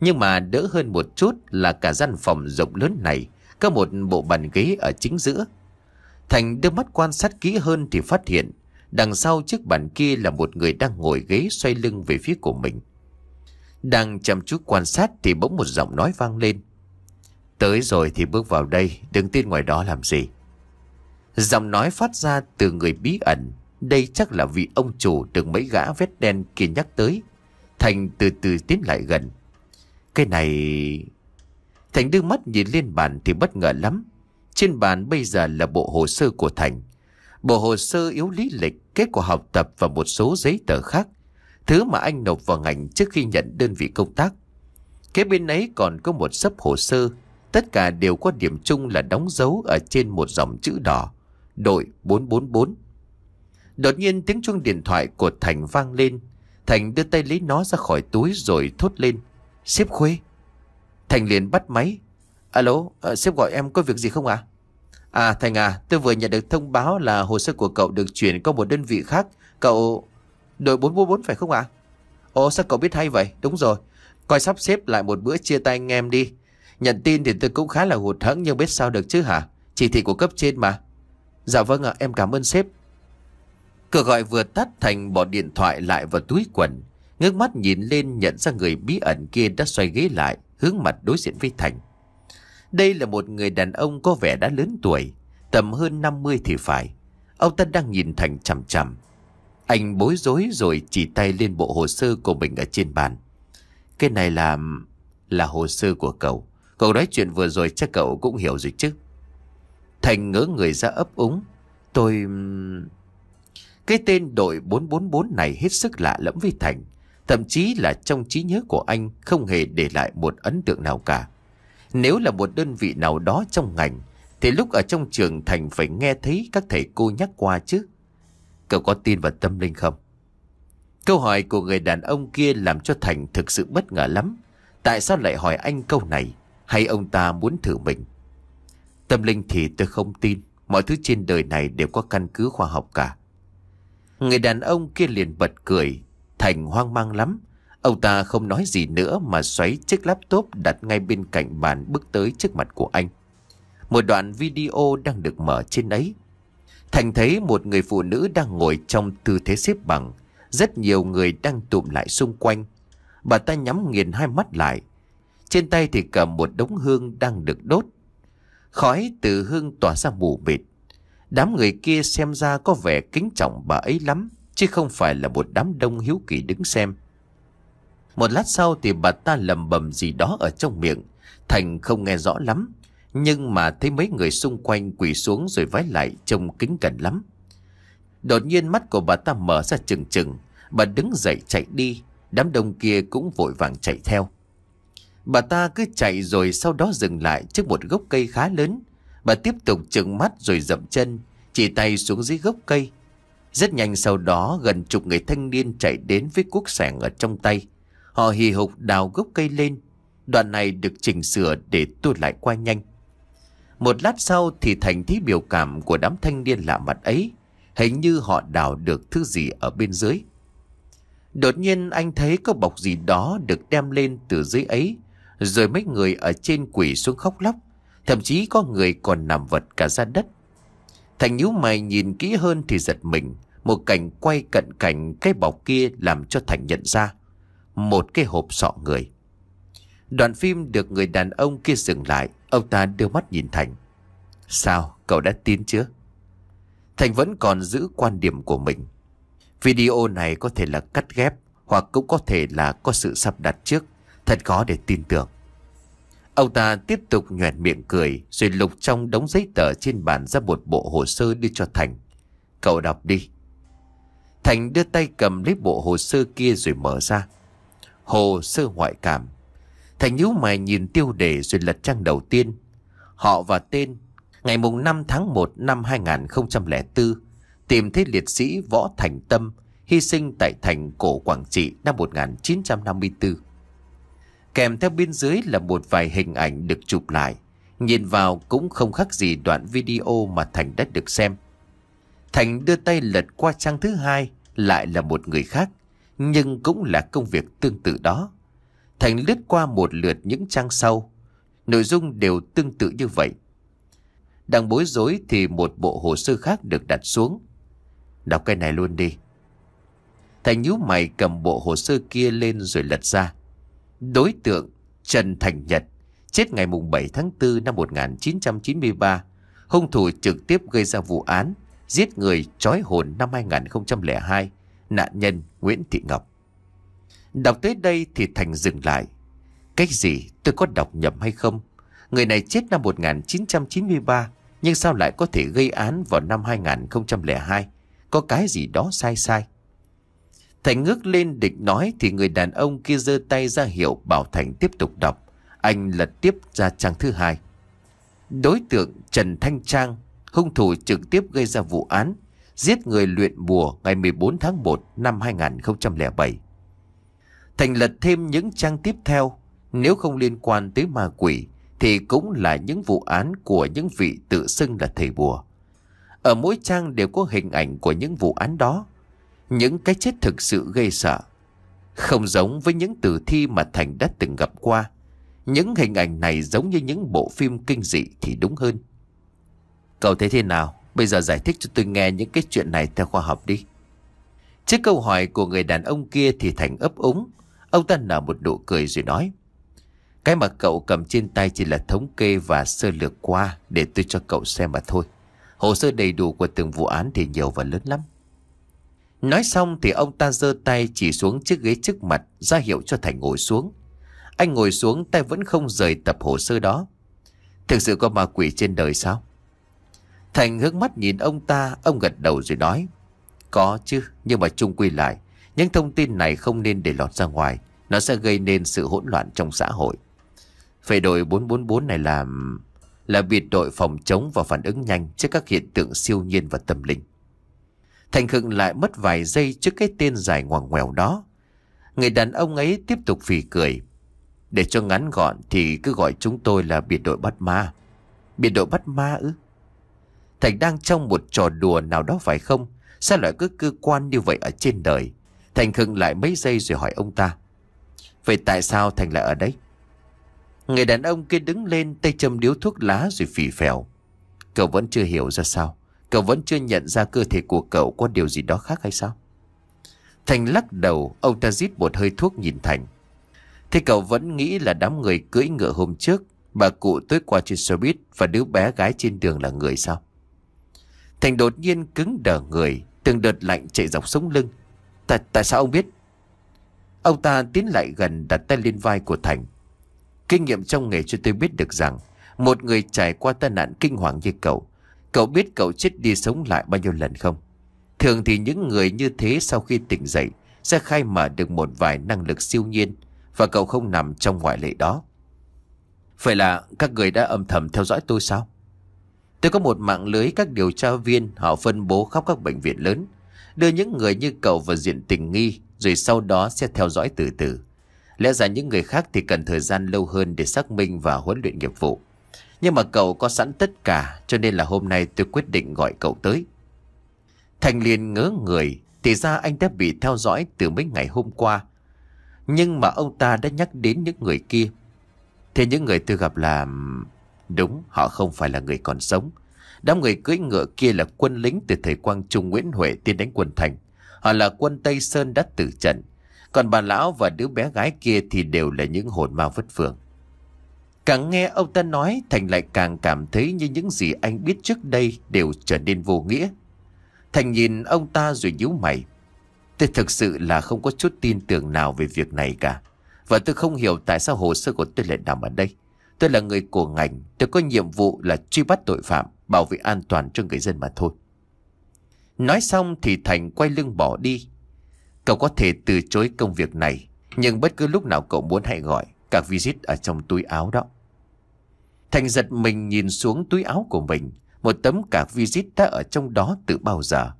Nhưng mà đỡ hơn một chút là cả gian phòng rộng lớn này, có một bộ bàn ghế ở chính giữa. Thành đưa mắt quan sát kỹ hơn thì phát hiện, đằng sau chiếc bàn kia là một người đang ngồi ghế xoay lưng về phía của mình. Đang chăm chú quan sát thì bỗng một giọng nói vang lên. Tới rồi thì bước vào đây, đừng tin ngoài đó làm gì. Giọng nói phát ra từ người bí ẩn, đây chắc là vị ông chủ được mấy gã vết đen kia nhắc tới. Thành từ từ tiến lại gần. Cái này... Thành đưa mắt nhìn lên bàn thì bất ngờ lắm. Trên bàn bây giờ là bộ hồ sơ của Thành. Bộ hồ sơ yếu lý lịch, kết quả học tập và một số giấy tờ khác. Thứ mà anh nộp vào ngành trước khi nhận đơn vị công tác. Kế bên ấy còn có một sấp hồ sơ. Tất cả đều có điểm chung là đóng dấu ở trên một dòng chữ đỏ. Đội 444. Đột nhiên tiếng chuông điện thoại của Thành vang lên. Thành đưa tay lấy nó ra khỏi túi rồi thốt lên. Sếp Khuê. Thành liền bắt máy. Alo, ờ, sếp gọi em có việc gì không ạ? À? à Thành à, tôi vừa nhận được thông báo là hồ sơ của cậu được chuyển qua một đơn vị khác. Cậu... Đội 444 phải không ạ? À? Ồ sao cậu biết hay vậy? Đúng rồi. Coi sắp xếp lại một bữa chia tay anh em đi. Nhận tin thì tôi cũng khá là hụt hẫng nhưng biết sao được chứ hả? Chỉ thị của cấp trên mà. Dạ vâng ạ, em cảm ơn sếp. Cửa gọi vừa tắt Thành bỏ điện thoại lại vào túi quần. Ngước mắt nhìn lên nhận ra người bí ẩn kia đã xoay ghế lại, hướng mặt đối diện với Thành. Đây là một người đàn ông có vẻ đã lớn tuổi, tầm hơn 50 thì phải. Ông ta đang nhìn Thành chằm chằm. Anh bối rối rồi chỉ tay lên bộ hồ sơ của mình ở trên bàn. Cái này là... là hồ sơ của cậu. Cậu nói chuyện vừa rồi chắc cậu cũng hiểu rồi chứ. Thành ngỡ người ra ấp úng. Tôi... Cái tên đội 444 này hết sức lạ lẫm với Thành. Thậm chí là trong trí nhớ của anh không hề để lại một ấn tượng nào cả. Nếu là một đơn vị nào đó trong ngành, thì lúc ở trong trường Thành phải nghe thấy các thầy cô nhắc qua chứ. Cậu có tin vào tâm linh không? Câu hỏi của người đàn ông kia làm cho Thành thực sự bất ngờ lắm. Tại sao lại hỏi anh câu này? Hay ông ta muốn thử mình? Tâm linh thì tôi không tin. Mọi thứ trên đời này đều có căn cứ khoa học cả. Người đàn ông kia liền bật cười. Thành hoang mang lắm. Ông ta không nói gì nữa mà xoáy chiếc laptop đặt ngay bên cạnh bàn bước tới trước mặt của anh. Một đoạn video đang được mở trên ấy. Thành thấy một người phụ nữ đang ngồi trong tư thế xếp bằng. Rất nhiều người đang tụm lại xung quanh. Bà ta nhắm nghiền hai mắt lại. Trên tay thì cầm một đống hương đang được đốt. Khói từ hương tỏa ra mù mịt. Đám người kia xem ra có vẻ kính trọng bà ấy lắm, chứ không phải là một đám đông hiếu kỳ đứng xem. Một lát sau thì bà ta lầm bầm gì đó ở trong miệng, Thành không nghe rõ lắm, nhưng mà thấy mấy người xung quanh quỳ xuống rồi vái lại trông kính cẩn lắm. Đột nhiên mắt của bà ta mở ra chừng chừng, bà đứng dậy chạy đi, đám đông kia cũng vội vàng chạy theo. Bà ta cứ chạy rồi sau đó dừng lại trước một gốc cây khá lớn, Bà tiếp tục trừng mắt rồi dậm chân Chỉ tay xuống dưới gốc cây Rất nhanh sau đó gần chục người thanh niên chạy đến với cuốc sẻng ở trong tay Họ hì hục đào gốc cây lên Đoạn này được chỉnh sửa để tua lại qua nhanh Một lát sau thì thành thấy biểu cảm của đám thanh niên lạ mặt ấy Hình như họ đào được thứ gì ở bên dưới Đột nhiên anh thấy có bọc gì đó được đem lên từ dưới ấy Rồi mấy người ở trên quỷ xuống khóc lóc Thậm chí có người còn nằm vật cả ra đất Thành nhíu mày nhìn kỹ hơn thì giật mình Một cảnh quay cận cảnh cái bọc kia làm cho Thành nhận ra Một cái hộp sọ người Đoạn phim được người đàn ông kia dừng lại Ông ta đưa mắt nhìn Thành Sao cậu đã tin chưa? Thành vẫn còn giữ quan điểm của mình Video này có thể là cắt ghép Hoặc cũng có thể là có sự sắp đặt trước Thật khó để tin tưởng Ông ta tiếp tục nhoẹn miệng cười Rồi lục trong đống giấy tờ trên bàn ra một bộ hồ sơ đưa cho Thành Cậu đọc đi Thành đưa tay cầm lấy bộ hồ sơ kia rồi mở ra Hồ sơ ngoại cảm Thành nhíu mày nhìn tiêu đề rồi lật trang đầu tiên Họ và tên Ngày mùng 5 tháng 1 năm 2004 Tìm thấy liệt sĩ Võ Thành Tâm Hy sinh tại thành cổ Quảng Trị năm 1954 Kèm theo bên dưới là một vài hình ảnh được chụp lại Nhìn vào cũng không khác gì đoạn video mà Thành đã được xem Thành đưa tay lật qua trang thứ hai Lại là một người khác Nhưng cũng là công việc tương tự đó Thành lướt qua một lượt những trang sau Nội dung đều tương tự như vậy Đang bối rối thì một bộ hồ sơ khác được đặt xuống Đọc cái này luôn đi Thành nhíu mày cầm bộ hồ sơ kia lên rồi lật ra Đối tượng Trần Thành Nhật Chết ngày 7 tháng 4 năm 1993 Hung thủ trực tiếp gây ra vụ án Giết người trói hồn năm 2002 Nạn nhân Nguyễn Thị Ngọc Đọc tới đây thì Thành dừng lại Cách gì tôi có đọc nhầm hay không Người này chết năm 1993 Nhưng sao lại có thể gây án vào năm 2002 Có cái gì đó sai sai Thành ngước lên định nói thì người đàn ông kia giơ tay ra hiệu bảo Thành tiếp tục đọc. Anh lật tiếp ra trang thứ hai. Đối tượng Trần Thanh Trang, hung thủ trực tiếp gây ra vụ án, giết người luyện bùa ngày 14 tháng 1 năm 2007. Thành lật thêm những trang tiếp theo, nếu không liên quan tới ma quỷ thì cũng là những vụ án của những vị tự xưng là thầy bùa. Ở mỗi trang đều có hình ảnh của những vụ án đó. Những cái chết thực sự gây sợ Không giống với những tử thi mà Thành đã từng gặp qua Những hình ảnh này giống như những bộ phim kinh dị thì đúng hơn Cậu thấy thế nào? Bây giờ giải thích cho tôi nghe những cái chuyện này theo khoa học đi Trước câu hỏi của người đàn ông kia thì Thành ấp úng Ông ta nở một nụ cười rồi nói Cái mà cậu cầm trên tay chỉ là thống kê và sơ lược qua Để tôi cho cậu xem mà thôi Hồ sơ đầy đủ của từng vụ án thì nhiều và lớn lắm Nói xong thì ông ta giơ tay chỉ xuống chiếc ghế trước mặt ra hiệu cho Thành ngồi xuống. Anh ngồi xuống tay vẫn không rời tập hồ sơ đó. Thực sự có ma quỷ trên đời sao? Thành hướng mắt nhìn ông ta, ông gật đầu rồi nói. Có chứ, nhưng mà chung quy lại, những thông tin này không nên để lọt ra ngoài. Nó sẽ gây nên sự hỗn loạn trong xã hội. Về đội 444 này là... là biệt đội phòng chống và phản ứng nhanh trước các hiện tượng siêu nhiên và tâm linh. Thành Khương lại mất vài giây trước cái tên dài ngoằng ngoèo đó. Người đàn ông ấy tiếp tục phì cười. Để cho ngắn gọn thì cứ gọi chúng tôi là biệt đội bắt ma. Biệt đội bắt ma ư? Thành đang trong một trò đùa nào đó phải không? Sao lại cứ cơ quan như vậy ở trên đời? Thành khựng lại mấy giây rồi hỏi ông ta. Vậy tại sao Thành lại ở đấy? Người đàn ông kia đứng lên tay châm điếu thuốc lá rồi phì phèo. Cậu vẫn chưa hiểu ra sao. Cậu vẫn chưa nhận ra cơ thể của cậu có điều gì đó khác hay sao? Thành lắc đầu, ông ta rít một hơi thuốc nhìn Thành. Thế cậu vẫn nghĩ là đám người cưỡi ngựa hôm trước, bà cụ tới qua trên xe buýt và đứa bé gái trên đường là người sao? Thành đột nhiên cứng đờ người, từng đợt lạnh chạy dọc sống lưng. Tại, tại sao ông biết? Ông ta tiến lại gần đặt tay lên vai của Thành. Kinh nghiệm trong nghề cho tôi biết được rằng, một người trải qua tai nạn kinh hoàng như cậu, Cậu biết cậu chết đi sống lại bao nhiêu lần không? Thường thì những người như thế sau khi tỉnh dậy sẽ khai mở được một vài năng lực siêu nhiên và cậu không nằm trong ngoại lệ đó. Vậy là các người đã âm thầm theo dõi tôi sao? Tôi có một mạng lưới các điều tra viên họ phân bố khắp các bệnh viện lớn, đưa những người như cậu vào diện tình nghi rồi sau đó sẽ theo dõi từ từ. Lẽ ra những người khác thì cần thời gian lâu hơn để xác minh và huấn luyện nghiệp vụ. Nhưng mà cậu có sẵn tất cả cho nên là hôm nay tôi quyết định gọi cậu tới. Thành liền ngớ người, thì ra anh đã bị theo dõi từ mấy ngày hôm qua. Nhưng mà ông ta đã nhắc đến những người kia. Thế những người tôi gặp là... Đúng, họ không phải là người còn sống. Đám người cưỡi ngựa kia là quân lính từ thời Quang Trung Nguyễn Huệ tiến đánh quân Thành. Họ là quân Tây Sơn đã tử trận. Còn bà lão và đứa bé gái kia thì đều là những hồn ma vất vưởng. Càng nghe ông ta nói Thành lại càng cảm thấy như những gì anh biết trước đây đều trở nên vô nghĩa. Thành nhìn ông ta rồi nhíu mày. Tôi thực sự là không có chút tin tưởng nào về việc này cả. Và tôi không hiểu tại sao hồ sơ của tôi lại nằm ở đây. Tôi là người của ngành, tôi có nhiệm vụ là truy bắt tội phạm, bảo vệ an toàn cho người dân mà thôi. Nói xong thì Thành quay lưng bỏ đi. Cậu có thể từ chối công việc này, nhưng bất cứ lúc nào cậu muốn hãy gọi, cả visit ở trong túi áo đó. Thành giật mình nhìn xuống túi áo của mình. Một tấm cả visit đã ở trong đó từ bao giờ.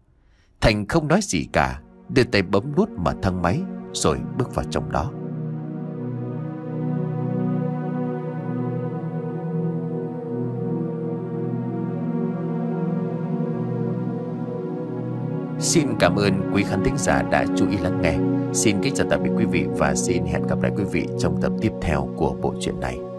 Thành không nói gì cả. Đưa tay bấm nút mở thang máy rồi bước vào trong đó. Xin cảm ơn quý khán thính giả đã chú ý lắng nghe. Xin kính chào tạm biệt quý vị và xin hẹn gặp lại quý vị trong tập tiếp theo của bộ truyện này.